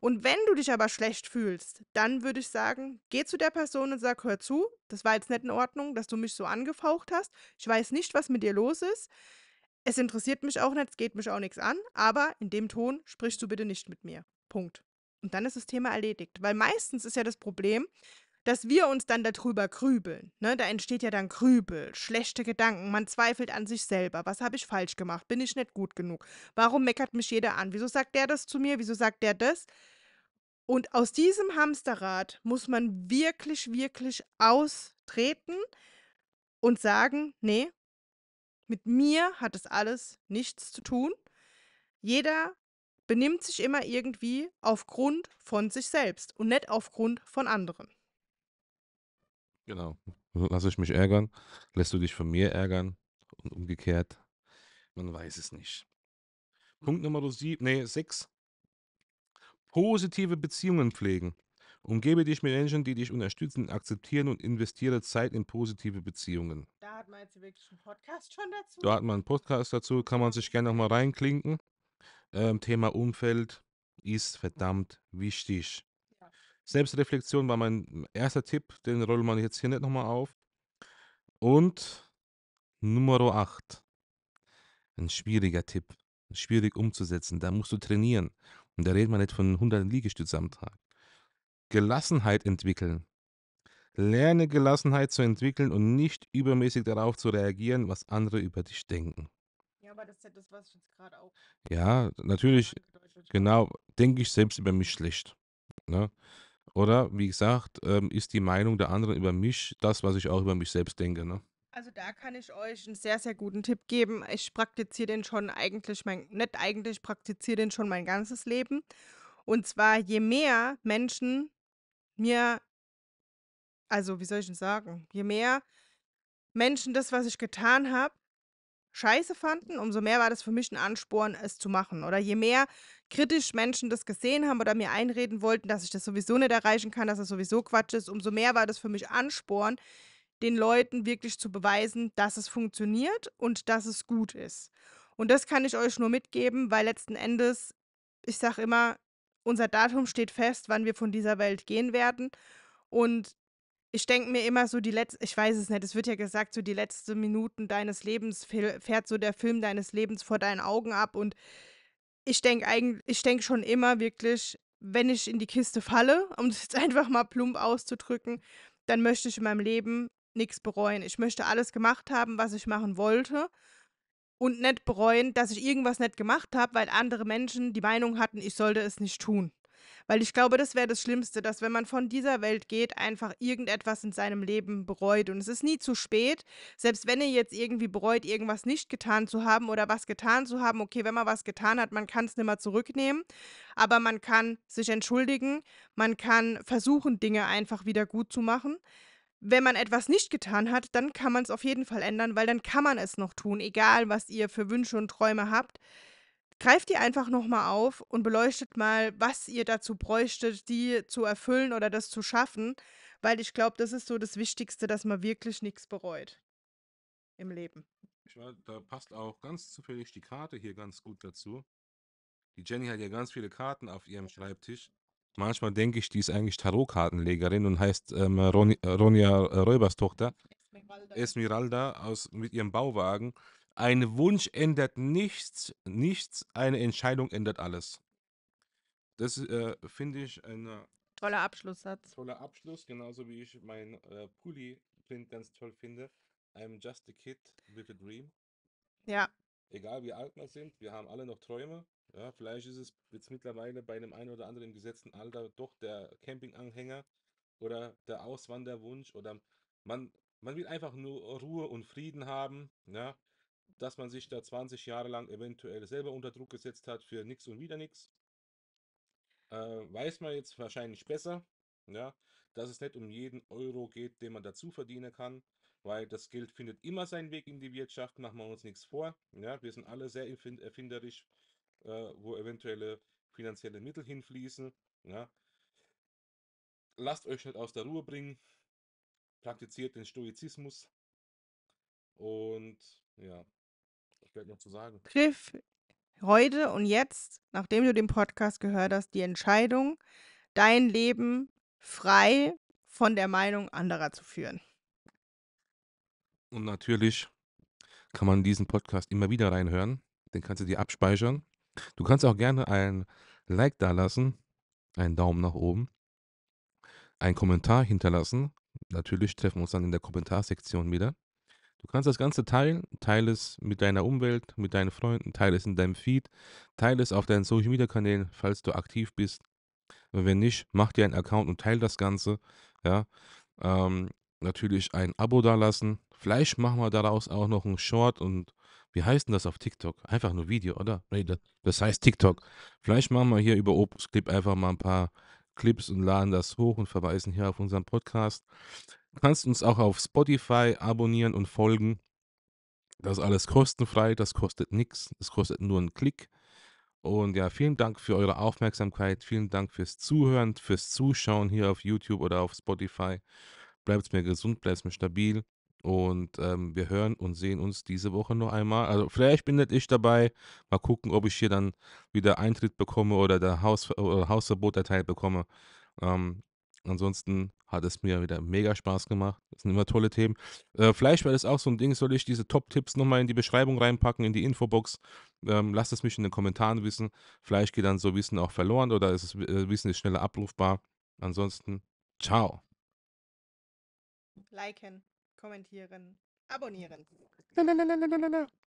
Und wenn du dich aber schlecht fühlst, dann würde ich sagen, geh zu der Person und sag, hör zu, das war jetzt nicht in Ordnung, dass du mich so angefaucht hast. Ich weiß nicht, was mit dir los ist. Es interessiert mich auch nicht, es geht mich auch nichts an, aber in dem Ton sprichst du bitte nicht mit mir. Punkt. Und dann ist das Thema erledigt. Weil meistens ist ja das Problem, dass wir uns dann darüber grübeln. Ne? Da entsteht ja dann Grübel, schlechte Gedanken, man zweifelt an sich selber. Was habe ich falsch gemacht? Bin ich nicht gut genug? Warum meckert mich jeder an? Wieso sagt der das zu mir? Wieso sagt der das? Und aus diesem Hamsterrad muss man wirklich, wirklich austreten und sagen, nee, mit mir hat es alles nichts zu tun. Jeder benimmt sich immer irgendwie aufgrund von sich selbst und nicht aufgrund von anderen. Genau. Lass ich mich ärgern, lässt du dich von mir ärgern und umgekehrt. Man weiß es nicht. Punkt Nummer sieben, nee, sechs. Positive Beziehungen pflegen. Umgebe dich mit Menschen, die dich unterstützen, akzeptieren und investiere Zeit in positive Beziehungen. Da hat man jetzt wirklich einen Podcast schon dazu. Da hat man einen Podcast dazu, kann man sich gerne nochmal reinklinken ähm, Thema Umfeld ist verdammt wichtig. Ja. Selbstreflexion war mein erster Tipp, den rollen wir jetzt hier nicht nochmal auf. Und Nummer 8, ein schwieriger Tipp, schwierig umzusetzen, da musst du trainieren. Und da redet man nicht von 100 Liegestützen am Tag. Gelassenheit entwickeln. Lerne Gelassenheit zu entwickeln und nicht übermäßig darauf zu reagieren, was andere über dich denken aber das ja das, was ich jetzt gerade auch. Ja, natürlich, genau, denke ich selbst über mich schlecht. Ne? Oder, wie gesagt, ähm, ist die Meinung der anderen über mich das, was ich auch über mich selbst denke. Ne? Also da kann ich euch einen sehr, sehr guten Tipp geben. Ich praktiziere den schon eigentlich, mein, nicht eigentlich, ich praktiziere den schon mein ganzes Leben. Und zwar, je mehr Menschen mir, also wie soll ich denn sagen, je mehr Menschen das, was ich getan habe, scheiße fanden, umso mehr war das für mich ein Ansporn, es zu machen. Oder je mehr kritisch Menschen das gesehen haben oder mir einreden wollten, dass ich das sowieso nicht erreichen kann, dass das sowieso Quatsch ist, umso mehr war das für mich Ansporn, den Leuten wirklich zu beweisen, dass es funktioniert und dass es gut ist. Und das kann ich euch nur mitgeben, weil letzten Endes, ich sage immer, unser Datum steht fest, wann wir von dieser Welt gehen werden. Und ich denke mir immer so die letzte, ich weiß es nicht, es wird ja gesagt, so die letzten Minuten deines Lebens fährt so der Film deines Lebens vor deinen Augen ab und ich denke eigentlich, ich denke schon immer wirklich, wenn ich in die Kiste falle, um es jetzt einfach mal plump auszudrücken, dann möchte ich in meinem Leben nichts bereuen. Ich möchte alles gemacht haben, was ich machen wollte und nicht bereuen, dass ich irgendwas nicht gemacht habe, weil andere Menschen die Meinung hatten, ich sollte es nicht tun. Weil ich glaube, das wäre das Schlimmste, dass wenn man von dieser Welt geht, einfach irgendetwas in seinem Leben bereut. Und es ist nie zu spät, selbst wenn ihr jetzt irgendwie bereut, irgendwas nicht getan zu haben oder was getan zu haben. Okay, wenn man was getan hat, man kann es nicht mehr zurücknehmen, aber man kann sich entschuldigen, man kann versuchen, Dinge einfach wieder gut zu machen wenn man etwas nicht getan hat, dann kann man es auf jeden Fall ändern, weil dann kann man es noch tun, egal was ihr für Wünsche und Träume habt. Greift die einfach nochmal auf und beleuchtet mal, was ihr dazu bräuchtet, die zu erfüllen oder das zu schaffen, weil ich glaube, das ist so das Wichtigste, dass man wirklich nichts bereut im Leben. Ich war, da passt auch ganz zufällig die Karte hier ganz gut dazu. Die Jenny hat ja ganz viele Karten auf ihrem Schreibtisch. Manchmal denke ich, die ist eigentlich Tarotkartenlegerin und heißt ähm, Ron äh, Ronja äh, Räubers Tochter. Esmeralda aus, mit ihrem Bauwagen ein Wunsch ändert nichts, nichts, eine Entscheidung ändert alles. Das äh, finde ich ein toller Abschlusssatz. toller Abschluss, genauso wie ich mein äh, Pulli-Print ganz toll finde. I'm just a kid with a dream. Ja, Egal wie alt wir sind, wir haben alle noch Träume. Ja, vielleicht ist es jetzt mittlerweile bei einem einen oder anderen gesetzten Alter doch der Campinganhänger oder der Auswanderwunsch oder man, man will einfach nur Ruhe und Frieden haben. Ja, dass man sich da 20 Jahre lang eventuell selber unter Druck gesetzt hat für nichts und wieder nichts. Äh, weiß man jetzt wahrscheinlich besser, ja, dass es nicht um jeden Euro geht, den man dazu verdienen kann, weil das Geld findet immer seinen Weg in die Wirtschaft, machen wir uns nichts vor. Ja, wir sind alle sehr erfinderisch, äh, wo eventuelle finanzielle Mittel hinfließen. Ja. Lasst euch nicht aus der Ruhe bringen, praktiziert den Stoizismus und ja, Möglichkeit noch zu sagen. Griff heute und jetzt, nachdem du den Podcast gehört hast, die Entscheidung, dein Leben frei von der Meinung anderer zu führen. Und natürlich kann man diesen Podcast immer wieder reinhören. Den kannst du dir abspeichern. Du kannst auch gerne ein Like da lassen, einen Daumen nach oben, einen Kommentar hinterlassen. Natürlich treffen wir uns dann in der Kommentarsektion wieder. Du kannst das Ganze teilen. Teile es mit deiner Umwelt, mit deinen Freunden, teile es in deinem Feed, teile es auf deinen Social Media Kanälen, falls du aktiv bist. Wenn nicht, mach dir einen Account und teile das Ganze. Ja, ähm, natürlich ein Abo dalassen. Vielleicht machen wir daraus auch noch einen Short und wie heißt denn das auf TikTok? Einfach nur Video, oder? Nee, das, heißt TikTok. Vielleicht machen wir hier über Opus Clip einfach mal ein paar Clips und laden das hoch und verweisen hier auf unseren Podcast. Du kannst uns auch auf Spotify abonnieren und folgen. Das ist alles kostenfrei, das kostet nichts, das kostet nur einen Klick. Und ja, vielen Dank für eure Aufmerksamkeit, vielen Dank fürs Zuhören, fürs Zuschauen hier auf YouTube oder auf Spotify. Bleibt mir gesund, bleibt mir stabil und ähm, wir hören und sehen uns diese Woche noch einmal. Also vielleicht bin nicht ich dabei. Mal gucken, ob ich hier dann wieder Eintritt bekomme oder der Haus oder Hausverbot erteilt bekomme. Ähm, Ansonsten hat es mir wieder mega Spaß gemacht. Das sind immer tolle Themen. Äh, wäre das auch so ein Ding. Soll ich diese Top-Tipps nochmal in die Beschreibung reinpacken, in die Infobox? Ähm, lasst es mich in den Kommentaren wissen. Vielleicht geht dann so Wissen auch verloren oder ist es, äh, Wissen ist schneller abrufbar. Ansonsten, ciao. Liken, kommentieren, abonnieren. Na, na, na, na, na, na, na.